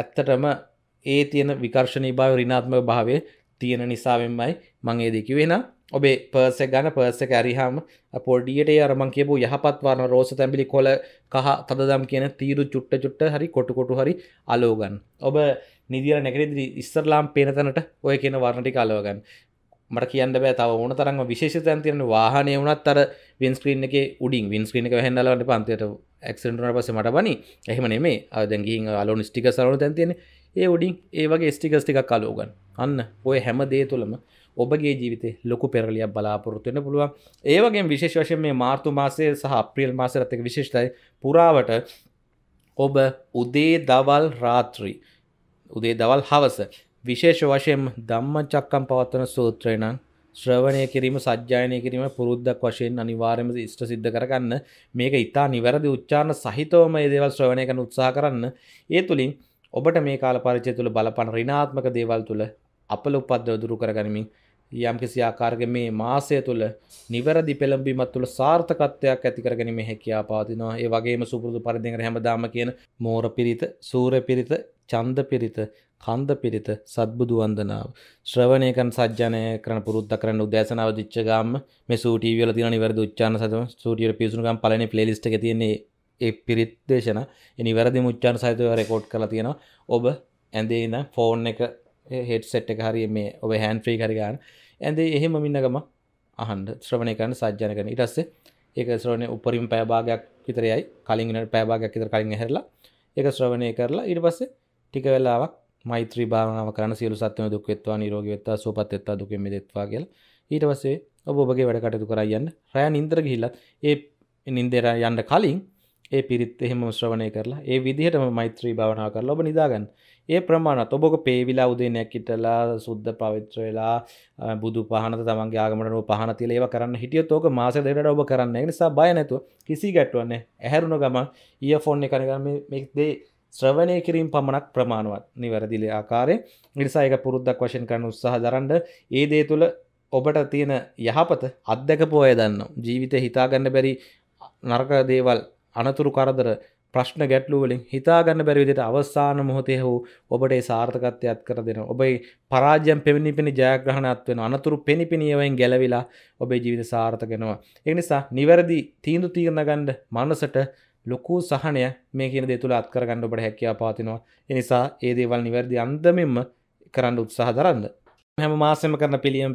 ඇත්තටම ඒ තියෙන විකර්ශණී භාව රිනාත්ම භාවය තියෙන නිසාවෙන්මයි මං ඒ දෙකිවෙන ඔබේ පර්ස ගන පර්ස ඇරිහාම පොඩියට අරමන් කියපු යහපත්වාන රෝස තැබිලි කොල කහ තදම් කියන තීරු චුට්ට චුට්ට හරි කොටුකොටු හරි අලෝගන් ඔබ නිදිර නැකරෙදි ඉස්සරලාම් පේනතනට ඔය කියන වර්ණටි කලෝගන් මට කියන්න බෑ තව ඕන තරන්ම විශේෂතයන් තියෙන වාහනය වුණත් අර වින්ස්ක්‍රීන් එක උඩින් වින්ස්ක්‍රීන එක හැඳලවට පන්තියට එක්සටන පස මට බනි එහම නෙමේ අදගී අලු ස්ටික සරු තැන්තියන්නේ ඒ ඔඩින් ඒවගේ ස්ටිකස්ටික කලෝගන් අන්න ඔය හැම දේ තුළම ඔබගේ ජීවිතේ ලොකු පෙරලිය බලාපොරොත්තුවන්න පුළුවන් ඒවගේ විශේෂ වශයෙන් මේ මාර්තු මාසය සහ ප්‍රියල් මාසරත්තක විශේෂතයි පුරාවට ඔබ උදේ දවල් රාත්‍රී උදේ දවල් හවස විශේෂ වශයෙන් දම්ම චක්කම් පවත්වන සූත්‍රයනං ශ්‍රවණය කිරීම සජ්‍යායනය කිරීම පුරුද්දක් වශයෙන් අනිවාර්යම ඉෂ්ට සිද්ධ කරගන්න මේක ඉතා නිවැරදි උච්චාරණ සහිතවම ඒ දේවල් ශ්‍රවණය කරන උත්සාහ කරන්න ඒ තුළින් ඔබට මේ කාල පරිචය තුළ බලපන රිනාත්මක දේවල් තුළ අපල උපද්දව දුරු කරගනිමින් යම් කිසි ආකාරක මේ මාසය තුළ නිවැරදි පෙළඹීමත් තුළ සාර්ථකත්වයක් ඇතිකරගැනීම හැකියා පාතිනවා ඒ වගේම සුපුරුදු පරිදිර හැමදාම කියන මෝර පිරිත සූර පිරිත චන්ද පිරිත කන්ද පිරිත සත්බුදු වන්දනාව ශ්‍රවණයකන් සජ්ජනය කරන පුරුද්ධ කරන්න උදෑසනාව දිච්චගම්ම මේ සූටීවල තින නිවැරදි උච්චාන සතම සූටියට පිසුනුගම් පලන ප්ලේලිස්ට තියෙන්නේ ඒ පිරිත් දේශන නිවැරදි මුච්චාන් සහිතව රෙකෝඩ් කලා තියෙන ඔබ ඇඳේන ෆෝන් එක හෙට සෙට් එක හරි මේ ඔබ හැන් ්‍රී කරගන්න ඇඳේ එහෙම මින්නගම අහන්ඩ ශ්‍රවණයකන්න සජ්‍යනකන ඉටස්සේ ඒක ශ්‍රවණය උපරින් පෑභාගයක් විතරයයි කලින්ට පෑභාගයක් විතර කලින් හැරලා ඒක ශ්‍රවණය කරලා ඉට පස්සේ ටික වෙලාවක් මෛත්‍රී භාවනාව කරන සියලු සත්වම දුක් වෙත්වා නිරෝගී වෙත්වා සුවපත් වෙත්වා දුකෙන් මිදෙත්වා කියලා ඊට පස්සේ ඔබ ඔබගේ වැඩ කටයුතු කරා යන්න රෑ නින්දර ගිහිල්ලා ඒ නින්දේට යන්න කලින් ඒ පිරිත් එහෙම ශ්‍රවණය කරලා ඒ විදිහටම මෛත්‍රී භාවනා කරලා ඔබ නිදාගන්න. ඒ ප්‍රමාණත් ඔබ ඔක පේවිලා උදේ නැගිටලා සුද්ධ පවිත්‍ර වෙලා බුදු පහනත තමන්ගේ ආගමට නෝ පහන තියලා ඒවා කරන්න හිටියොත් ඕක මාසෙ දෙකකට ඔබ කරන්න. ඒ නිසා බය නැතුව කිසි ගැටුවක් නැහැ. ඇහැරුණ ගමන් ඉයර්ෆෝන් එක කරගෙන මේ දේ ශ්‍රවණය කිරීම පමණක් ප්‍රමාණවත්. නිවැරදි ආකාරයෙන්. ඒ නිසා ඒක පුරුද්දක් වශයෙන් කරන්න උත්සාහ දරන්න. ඒ දේ තුළ ඔබට තියෙන යහපත අත්දකපු අය දන්නවා. ජීවිතේ හිතාගන්න බැරි නරක දේවල් අනතුරු කරදර ප්‍රශ්න ගැටලුවලින් හිතාගන්න බැරි විදිහට අවසාන මොහොතේ හෝ ඔබට ඒ සාර්ථකත්වයක් කර දෙන ඔබේ පරාජයන් පෙමිනිපෙනි ජයග්‍රහණයක් වෙන අනතුරු පෙනිපෙනියවෙන් ගැලවිලා ඔබේ ජීවිත සාර්ථක වෙනවා ඒ නිසා නිවැරදි තීන්දුව తీරන ගන්න මනසට ලොකු සහනය මේ කියන දේ තුල අත්කර ගන්න ඔබට හැකියාව පවතිනවා ඒ නිසා ඒ දේවල් නිවැරදි අන්දමින්ම කරන්න උත්සාහ දරන්න හැම මාසෙම කරන පිළියම්ම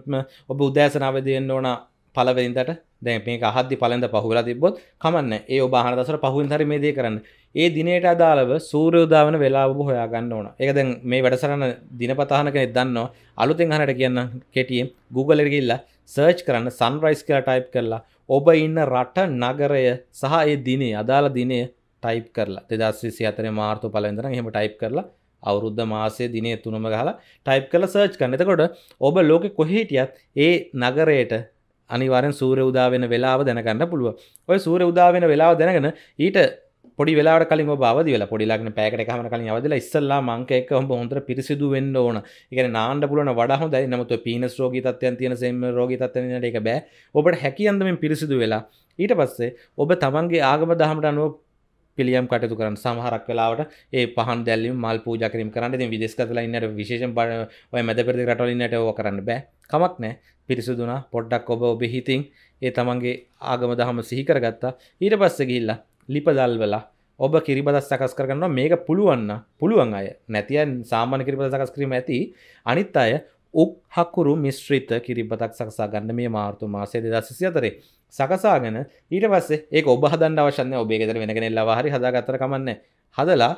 ඔබ උදෑසන අවදි වෙන්න ඕන පළවෙනිදට දැ මේ අහදදි පලඳ පහුලා තිබොත් කමන්න ඒ ඔබාහන දසර පහුවෙන් හරි මේ දේ කරන්න ඒ දිනයට අදාළව සූරයෝදාවන වෙලාබ හොයාගන්න ඕන එකදැන් මේ වැඩසරන්න දිනපතාහනක එදන්න අලුතෙන් හනට කියන්න කෙටියම් Googleගල්ල සර්ච් කරන්න සන්රයිස් කියලා ටයිප් කරලා ඔබ ඉන්න රට නගරය සහ ඒ දිනේ අදාළ දිනය ටයිප් කරලා දෙදස්විසි අතර මාර්තු පලඳන හෙම ටයිප් කරලා අවුරුද්ධ මාසේ දිනේ තුනම ගහලා ටයිප් කළ සර්ච් කරන එතකොට ඔබ ලෝකෙ කොහේටියත් ඒ නගරයට අනිවාරෙන් සූර උදාවෙන වෙලාව දැනගන්න පුළුව ඔය සූර උදාවෙන වෙලාව දැනගෙන ඊට පොඩි වෙලාට කලින් බවද වෙලා පොඩිලක්න පැකට කමන කලින් අවදල ඉස්සල්ලා මංකෙක් හොම හොඳට පිරිසිදු වෙන්න ඕන එකන නාන්න පුලන වඩහ හොඳයි නමුත් පිනස් රෝගීතත්වයන් තියෙන සෙම රෝගීතත්වන එක බෑ ඔබට හැකියන්දමින් පිරිසිදු වෙලා ඊට පස්සේ ඔබ තමන්ගේ ආගම දහමට අනුව පිළියම් කටයුතු කරන්න සමහරක් වෙලාවට ඒ පහන් දැල්ලීම මල් පූජා කිරීම කරන්න ඉතින් විදේශගතලා ඉන්නට විශේෂයෙන් ඔය මැද පෙරදි රටවල ඉන්නට ඕක කරන්න බෑ කමක් නැහැ පිරිසුදුනා පොඩ්ඩක් ඔබ ඔබේ හිතින් ඒ තමන්ගේ ආගම දහම සිහි කරගත්තා ඊට පස්සේ ගිහිල්ලා ලිප දැල්වලා ඔබ කිරිබදස් සකස් කරගන්නවා මේක පුළුවන්න පුළුවන් අය නැතියන් සාමාන්‍ය කිරිබද සකස් කිරීම ඇති අනිත් අය උක් හකුරු මිශ්‍රිත කිරිබතක් සකසා ගන්න මේ මාර්තු මාසය දෙදස් සිය අතරේ සකසාගෙන ඊට පස්සේ ඒ ඔබ හදන් අවශන්න ඔබේ ෙතර වෙනගෙනෙල්ලා හරි හදාගතර කමන්න හදලා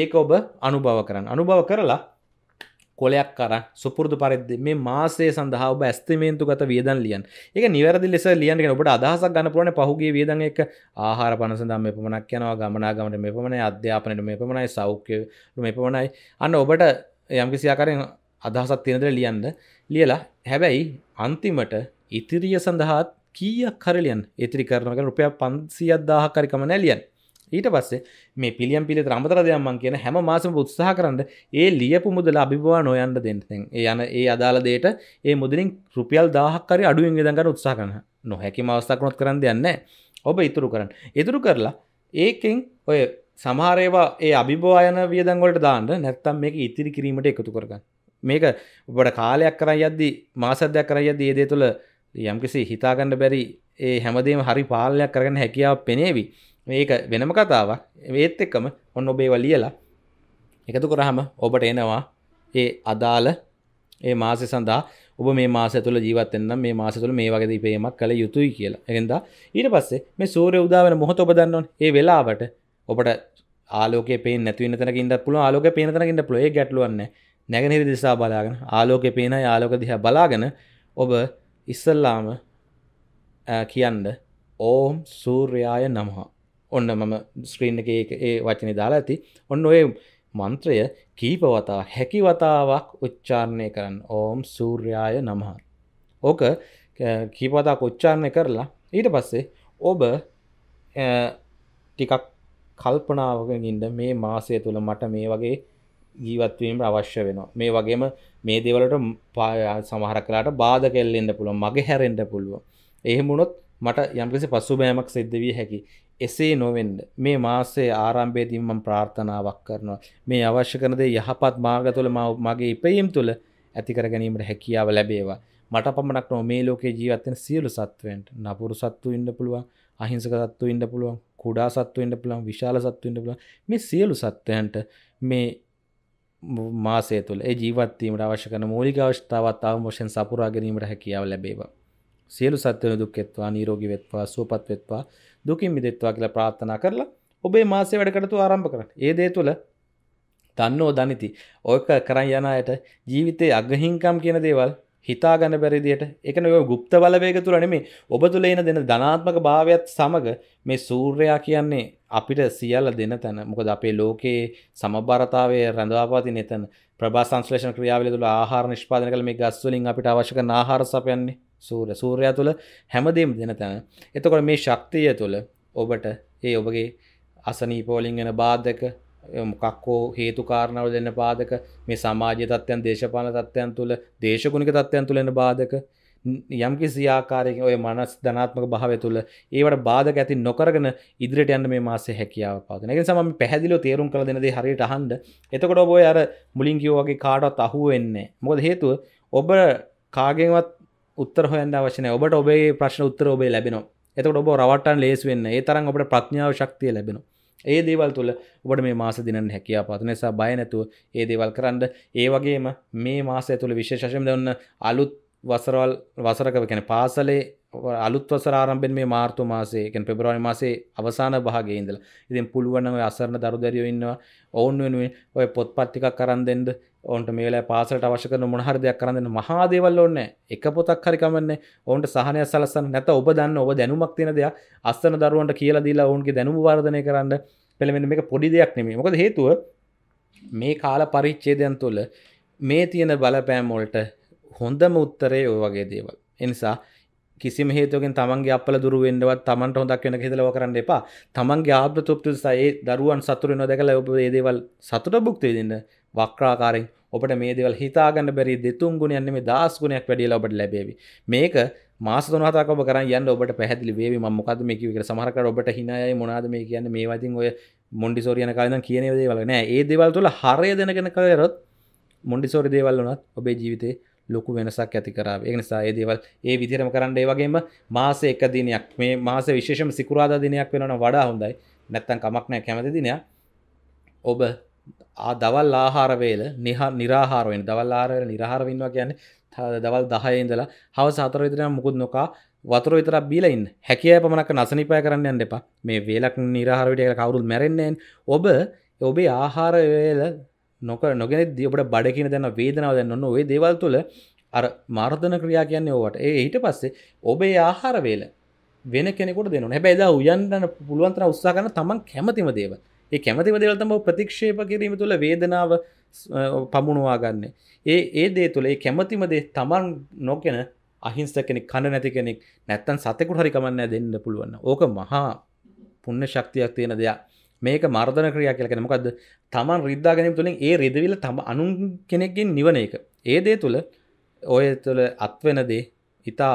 ඒක ඔබ අනුභව කරන්න අනුභව කරලා කොලයක් කර සුපුරදු පරිදි මේ මාසේ සඳහා ඔබ ඇස්තිමේන්තු ගත වියදන් ලියන් එක නිවැරදි ලෙස ලියන්ට ඔබට අදහසක් ගන්න පුරන පහුගේ වියදන් එක ආහාර පනසඳම් මෙ පමණක් යනවා ගමනාගමට මෙ පමණයි අධ්‍යාපනයට මෙ පමණයි සෞඛ්‍ය මෙ පමණයි අන්න ඔබට යම්කිසියාකාරෙන් අදහසක් තියෙනද ලියන්න ලියලා හැබැයි අන්තිමට ඉතිරිය සඳහාත් කිය කරලියන් ඒතරි කරනක රුපය පන්සිියත් දාහකරිකම නැලියන් ඊට පස්සේ මේ පිළියම් පිළි රමතර දෙයම්මන් කියන හැම මාසම උත්සාහ කරන්න ඒ ලියපු මුදල අභිවා නොයන්ට දෙන්නතෙන් යන ඒ අදාළ දේට ඒ මුදලින් රුපියල් දාහක්කරි අඩුවෙන් දඟන්න උත්සා කරන නොහැකි මවස්ථාකනොත් කරන්න දෙන්න ඔබ ඉතුරු කරන්න ඉතුරු කරලා ඒකෙන් ඔය සමහරේවා ඒ අභිභවායන වියදංගොලට දාන්න නැත්තම් මේක ඉතිරි කිරීමට එකතු කරගන්න මේක ඔබට කාලයක් කර යද්දි මාසදයක් කර යද ඒදේ තුළ යම්කිසි හිතාගන්න බැරි ඒ හැමදේම හරි පාලයක් කරගන්න හැකියාව පෙනේවි මේක වෙනම කතාවක් ඒත් එක්කම ඔන්න ඔබේවා ලියලා එකතු කරහම ඔබට එනවා ඒ අදාළ ඒ මාසය සඳහා ඔබ මේ මාස තුළ ජීවත්තෙන්න්න මේ මාස තුළ මේ වගේ පේමක් කළ යුතුයි කියලා එකද ඊට පස්සේ මේ සූරය උදාවන මොහොත ඔබ දන්නවන් ඒ වෙලාවට ඔබට ආලෝක පේ නැතිව තැකින්ද පුළ ආලෝක පේනතනකින්ට පලොේ ගැටලුවන්න නැගනිරි දිසා බලාගෙන ආලෝක පේන ආලෝක දිහ බලාගෙන ඔබ ඉස්සල්ලාම කියන්න ඕම් සූර්යාය නමහා ඔන්න මම ස්ක්‍රීන් එක ඒ වචනය දාලා ඇති ඔන්න ඔය මන්ත්‍රය කීපවතා හැකිවතාවක් උච්චාරණය කරන්න ඕම් සූර්යාය නමහා. ඕක කීපවතා කොච්චාරණය කරලා ඊට පස්සේ ඔබ ටිකක් කල්පනාවකින්ද මේ මාසය තුළ මට මේ වගේ ජීවත්වීමට අවශ්‍ය වෙනවා මේ වගේම මේ දෙවලට සමහර කලාට බාධ කෙල්ලෙන්ට පුළුව මගේ හැරෙන්ට පුළුව එහෙමුණොත් මට යම්කිසි පසු බෑමක් සිද්ධ වී හැකි එසේ නොවෙන්ඩ මේ මාසේ ආරම්භේදීමම් ප්‍රාර්ථනාවක් කරනවා මේ අවශ්‍ය කරනදේ යහපත් මාර්ග තුළ මගේ ඉපයීම් තුළ ඇතිකර ගැනීමට හැකියාව ලැබේවා මට පමණක් නො මේ ලෝකේ ජීවත්තෙන සියලු සත්වෙන්ට නපුරු සත්තු ඉන්න පුළුවන් අහිංසක සත්තු ඉන්න පුළුවන් කුඩා සත්තු ඉන්න පුළුවන් විශාල සත්තු ඉන්න පුළුවන් මේ සියලු සත්වයන්ට මේ මාසය තුළ ඒ ජීවත්වීමට අවශ්‍ය කන මූලික අවශ්‍යතාවත් අවමෝෂෙන් සපුරා ගැනීමට හැකියාව ලැබේවා. සියලු සත්වන දුක්කෙත්වා නීරෝගි වෙත්වා සූපත් වෙත්වා දුකින් මිදෙත්වා කියලා ප්‍රාර්ථනා කරලා ඔබේ මාසේ වැඩකටතු ආරම්භ කරන්න. ඒ දේ තුළ දන්නෝ දනිති ඕක කරන් යනයට ජීවිතේ අගහිංකම් කියන දේවල් හිතාගන්න බැරිදියට එකන ඔය ගුප්ත බලවේග තුළ නෙමේ ඔබ තුළ එන දෙන ධනාත්මක භාවයක්ත් සමඟ මේ සූර්යා කියන්නේ අපිට සියල්ල දෙන තැන මොකද අපේ ලෝකයේ සමබරතාවය රැඳවාපාතින එතන ප්‍රභා සංශ්ලේෂණ ක්‍රියාවලිය තුළ ආහාර නිෂ්පාදනය කළ මේ ගස් වලින් අපිට අවශ්‍ය කරන ආහාර සපයන්නේ සූර්ය සූර්යයා තුළ හැමදේම දෙන තැන. එතකොට මේ ශක්තිය තුළ ඔබට ඒ ඔබගේ අසනීපෝලින් වෙන බාධක මොකක්කෝ හේතු කාරණාව දෙන්න බාධක මේ සමාජ තත්ත්වයන් දේශපාලන තත්ත්වයන් තුළ දේශගුණික තත්ත්වයන් තුළ එන බාධක යම්කිසි ආකාරයකින් ඔය මනස් ධනාත්මක භාවය තුළ ඒවට බාධක ඇති නොකරගෙන ඉදිරියට යන්න මේ මාසේ හැකියාව පාදන එක සම පැහැදිලෝ තේරුම් කළ දෙනද හරියට අහන්ඩ එතකොට ඔබ අර මුලින් කිව්වාගේ කාඩත් අහුවෙන්නේ මොකද හේතුව ඔබ කාගෙන්වත් උත්තර හොයන්න අවශ්‍යන ඔබට ඔබේ ප්‍රශ්න උත්තර ඔබේ ලැබෙනවා එතකට ඔබ රවටන් ලේස් වෙන්න ඒ තරම් ඔබට ප්‍රඥාව ශක්තිය ලැබෙනවා ඒ දේවල් තුළ ඔබට මේ මාස දිනන්න හැකියා පාත නිසා බය නැතුව ඒ දේවල් කරන්න ඒ වගේම මේ මාසය තුළ විශේෂශම දන්න අලුත් වසරවල් වසරක කැන පාසලේ අලුත්වසර ආරම්භෙන් මේ මාර්තු මාසේ කැන පෙබරවානි මාසේ අවසාන භාගයේ ඉඳලා ඉතින් පුළුවන් නම් ඔය අසරණ දරු දැරියෝ ඉන්නවා ඔවුන් වෙනුවෙන් ඔය පොත්පත් ටිකක් අරන් දෙන්න ඔවුන්ට මේ වෙලාවේ පාසලට අවශ්‍ය කරන මොන හරි දෙයක් අරන් දෙන්න මහා දේවල් ඕනේ එක පොතක් හරි කමන්නේ ඔවුන්ට සහනය සලස්සන්න නැත ඔබ දන්න ඔබ දැනුමක් තියෙන දෙයක් අසරණ දරුවන්ට කියලා දීලා ඔවුන්ගේ දැනුම වර්ධනය කරන්න පෙළඹෙන මේක පොඩි දෙයක් නෙමෙයි මොකද හේතුව මේ කාල පරිච්ඡේදයන් තුළ මේ තියෙන බලපෑම් වලට හොඳම උත්තරේ ඔය වගේ දේවල්. එනිසා කිසිම හේතුවකින් තමන්ගේ අපල දුරු වෙන්නවත් තමන්ට හොඳක් වෙන හිතලව කරන්න එපා. තමන්ගේ ආත්ම තෘප්තිය නිසා ඒ දරුවන් සතුටු වෙනවා දැකලා ඔබ මේ දේවල් සතුට භුක්ති විඳින්න වක්‍රාකාරයෙන් ඔබට මේ දේවල් හිතාගන්න බැරි දෙතුන් ගුණයක් නෙමෙයි දහස් ගුණයක් වැඩිලා ඔබට ලැබෙවි. මේක මාස තුන හතක් ඔබ කරන් යන්න ඔබට පැහැදිලි වේවි මම මොකද්ද මේ කිව්වේ කියලා. සමහර කර ඔබට hinaයයි මොනවාද මේ කියන්නේ මේ වදින් ඔය මොන්ඩිසෝරි යන කාලේ ඉඳන් කියන දේවල් නෑ. ඒ දේවල් තුල හරය දැනගෙන කරොත් මොන්ඩිසෝරි දේවල් වුණත් ඔබේ ජීවිතේ ලොකු වෙනසක් ඇති කරාව ඒ නිසා ඒ දේවල් ඒ විදිරම කරන්න ඒ වගේම මාස එක දිනයක් මේ මාස විශේෂම සිකුරාද දිනයක් වෙනන වඩා හොඳයි නැත්තන් කමක් නෑ කැමති දිනයක් ඔබ දවල් ආහාරවේල නිහා නිරාහාරවෙන් දවල් ආරවල නිරහාරවින්වා කියන්න දවල් දහයඉදලා හව සතර විදිරයක් මුකුත් නොකා වතුර විතර බීලයින් හැකිය පමණක් නසනිපය කරන්න යන්න එපා මේ වේලක් නිරහාරවිටය කවුරුත් මැරෙන්නේෙන් ඔබ ඔබේ ආහාරවේල නොක නොගෙන දියබට බඩකින දැන වේදනාව දැන්න ඔන්න ඔේ දේවල් තුළ අර මාර්ධන ක්‍රියා කියන්නේ ඕවට ඒ ඊට පස්සේ ඔබේ ආහාරවේල වෙන කෙනෙකුට දෙනු හැබැයිද උයන්න්න පුළුවන්තර උත්සා කන තමන් කැමතිම දේව ඒ කැමතිම දේවල්තම ප්‍රතික්ෂේප කිරීම තුළ වේදනාව පමුණවා ගන්න ඒ ඒ දේ තුළ ඒ කැමතිම දේ තමන් නොකෙන අහිංස කෙනෙක් කණ නැති කෙනෙක් නැත්තන් සතෙකුට හරිකමන්න දෙන්න පුළුවන්න ඕක මහා පුන්න ශක්තියක් තියෙන දෙයක් මේක මර්ධන ක්‍රියා කියලා කියන්නේ මොකද්ද? තමන් රිද්දා ගැනීම තුළින් ඒ රිදවිල තම අනුන් කෙනෙක්ගෙන් නිවන එක. ඒ දේ තුල ඔය තුල අත් වෙන දේ ඊටා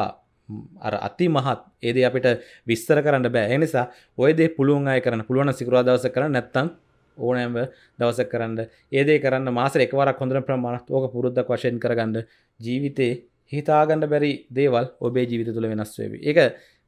අර අති මහත් ඒ දේ අපිට විස්තර කරන්න බෑ. ඒ නිසා ඔය දේ පුළුවන් අය කරන්න පුළුවන් සිකුරා දවසක් කරන්න නැත්නම් ඕනෑම දවසක් කරන්න. ඒ දේ කරන්න මාසෙ එකවරක් හොඳට ප්‍රමාණවත් ඕක පුරුද්දක් වශයෙන් කරගන්න ජීවිතේ හිතාගන්න බැරි දේවල් ඔබේ ජීවිත තුළ වෙනස් වේවි. ඒක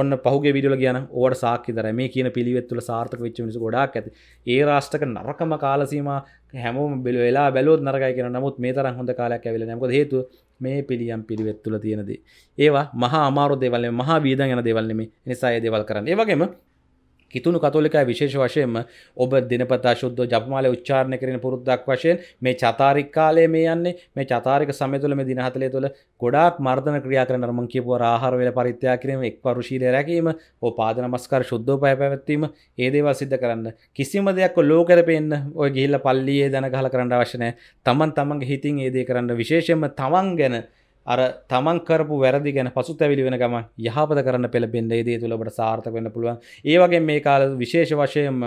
ඔන්න පහුගේ විඩියල කියන ඕට සාක්කිදර මේ කියන පිළිවෙත්තුල සාර්ථක වෙච්ච මිනිස ගොඩක් ඇති ඒ රාෂ්ටක නරකම කාලසීම හැම බෙල වෙලා බැලොත් නරකයි කියෙන නමුත් මේ තරන් හොඳ කාලයක් ඇවිල නැක හේතු මේ පිළියම් පිළිවෙත්තුල තියෙනදී ඒවා මහා අමාරු දෙවල්ල මහා වීදන් යන දෙවල්ලෙම නිසාය දෙවල් කරන්න ඒවගේම කිතුුණු කතෝලිකා විශේෂ වශයෙන්ම ඔබ දිනපතා ශුද්ධ ජපමාල උච්චාරණය කරන පුරුද්දක් වශයෙන් මේ චතාරික් කාලය මේ යන්නේ මේ චතාරික සමතුල මේ දිනහතලය තුළ ගොඩාක් මර්ධන ක්‍රියා කරන මං කියපුව ආහාරවෙල පරිත්‍යා කිරීම එක් පරුශීලය රැකීම හෝ පාදනමස්කර ශුද්ධෝ පය පැවැත්වීම ඒදේවල් සිද්ධ කරන්න කිසිම දෙයක් ලෝකර පෙන්න්න ඔය ගිහිල්ල පල්ලියේ දැන ගහල කරන්න අවශ්‍යනය තමන් තමන්ගේ හිතින් ඒදේ කරන්න විශේෂම තමන් ගැන අර තමන් කරපු වැරදි ගැන පසු තැවිලි වෙන ගම යහපත කරන්න පෙළබෙන්නේ දේ තුළබට සාර්ථක වෙන්න පුළුවන් ඒවගේ මේ කාල විශේෂ වශයෙන්ම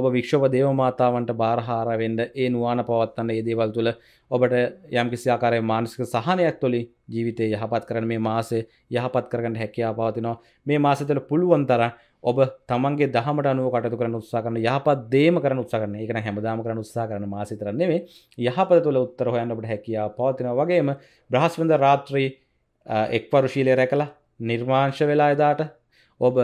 ඔබ වික්ෂෝප දේවමාතාවන්ට බාරහාරවෙන්ඩ ඒ නවාන පවත්වන්න ඒ දේවල් තුළ ඔබට යම්කිසියාකාරය මානසික සහනයක් තුළි ජීවිතය යහපත් කරන මේ මාසේ යහපත් කරගන්න හැකියා පවතිනවා මේ මාසතල පුළුවන්තර ඔබ තමන්ගේ දහමට අනුව කටතු කරන උත්සා කරන යහපත් දේම කරන උත්සා කරන එකන හැමදාම කරන උත්සා කරන මාසිතරන්නේෙ යහපත තුළ උත්තර හොයන්නට හැකියා පවතින වගේම බ්‍රහස්වඳ රාත්‍රී එක්පරුශීලය රැකලා නිර්මාංශ වෙලා එදාට ඔබ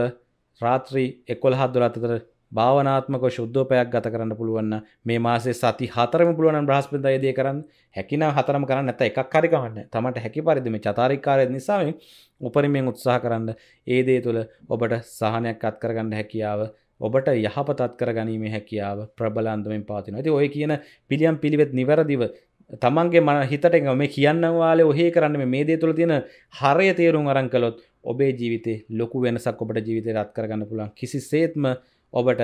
රාත්‍රී එක්වල් හත් දුරත්තතර භාවනාත්මක ශුද්ධෝපයක් ගත කරන්න පුළුවන් මේ මාසේ සති හතරම පුළුවන් නම් බ්‍රහස්පතින්දා ඒ දේ කරන්න හැකිනම් හතරම කරන්න නැත්නම් එකක් හරි ගන්න. තමන්ට හැකි පරිදි මේ චතාරිකාරය නිසාවෙන් උපරිමයෙන් උත්සාහ කරන්න ඒ දේ තුළ ඔබට සහනයක් අත් කරගන්න හැකියාව ඔබට යහපතත් කරගැනීමේ හැකියාව ප්‍රබලන්දමෙන් පවතිනවා. ඉතින් ඔය කියන පිළියම් පිළිවෙත් නිවැරදිව තමන්ගේ මන හිතට මේ කියන්න වාලේ ඔහේ කරන්න මේ දේ තුළ තියෙන හරය තේරුම් අරන් කළොත් ඔබේ ජීවිතේ ලොකු වෙනසක් ඔබට ජීවිතේ රත් කරගන්න පුළුවන්. කිසිසේත්ම ඔබට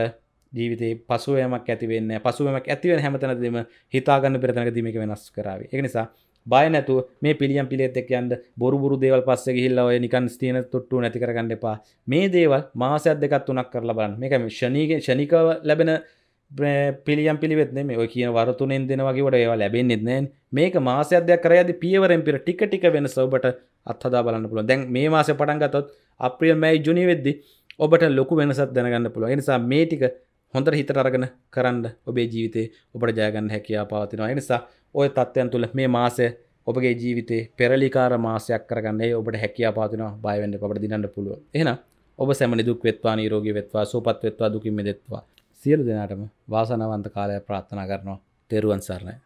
ජීවිතේ පසුවයමක් ඇතිවෙන්න පසුවමක් ඇතිවෙන හැමතනදම හිතාගන්න පෙරතනක දීමක වෙනස් කරාව එක නිසා බය නැතු මේ පිළියම් පිළිත් එක් යන්ද බොරුබුරු දේවල් පස්ස ගිල්ල ඔය නිකන් ස්තියන තොට්ටු නැති කරගන්න එපා මේ දේවල් මාසයක් දෙකත් තුනක් කරලා බලන්න මේක ශනීක ශනිකව ලැබෙන පිළියම් පිළිවෙත් මේ ඔය කියන වරතුනෙන් දෙනවගේට ඒවා ලැබෙන්න්නෙත් නෑන් මේක මාසයදයක් කරයද පියවරෙන් පිර ටික ටික වෙනසවබට අත්හදා බලන්න පුළුව දැන් මේ මාස පටන්ගතොත් අප්‍රියල් මැයි ජුනි වෙද්දි ඔබට ලොකු වෙනසත් දැනගන්න පුළුව නිසා මේ ටික හොඳට හිතට අරගෙන කරන්න ඔබේ ජීවිතේ ඔබට ජයගන්න හැකියා පවතිනවා නිසා ඔය තත්ත්වයන් තුළ මේ මාසය ඔබගේ ජීවිතේ පෙරලිකාර මාසයක් කරගන්නේ ඔබට හැකියා පාතිනවා බයවෙන්න අපට දිනන්න පුළුව එන ඔබ සැමනි දුක් වෙත්වා නීරෝගී වෙත්වා සූපත් වෙත්වා දුකින් මිදෙත්වා සියලු දෙනාටම වාසනාවන්ත කාලය ප්‍රාර්ථනා කරනවා තෙරුවන් සරණයි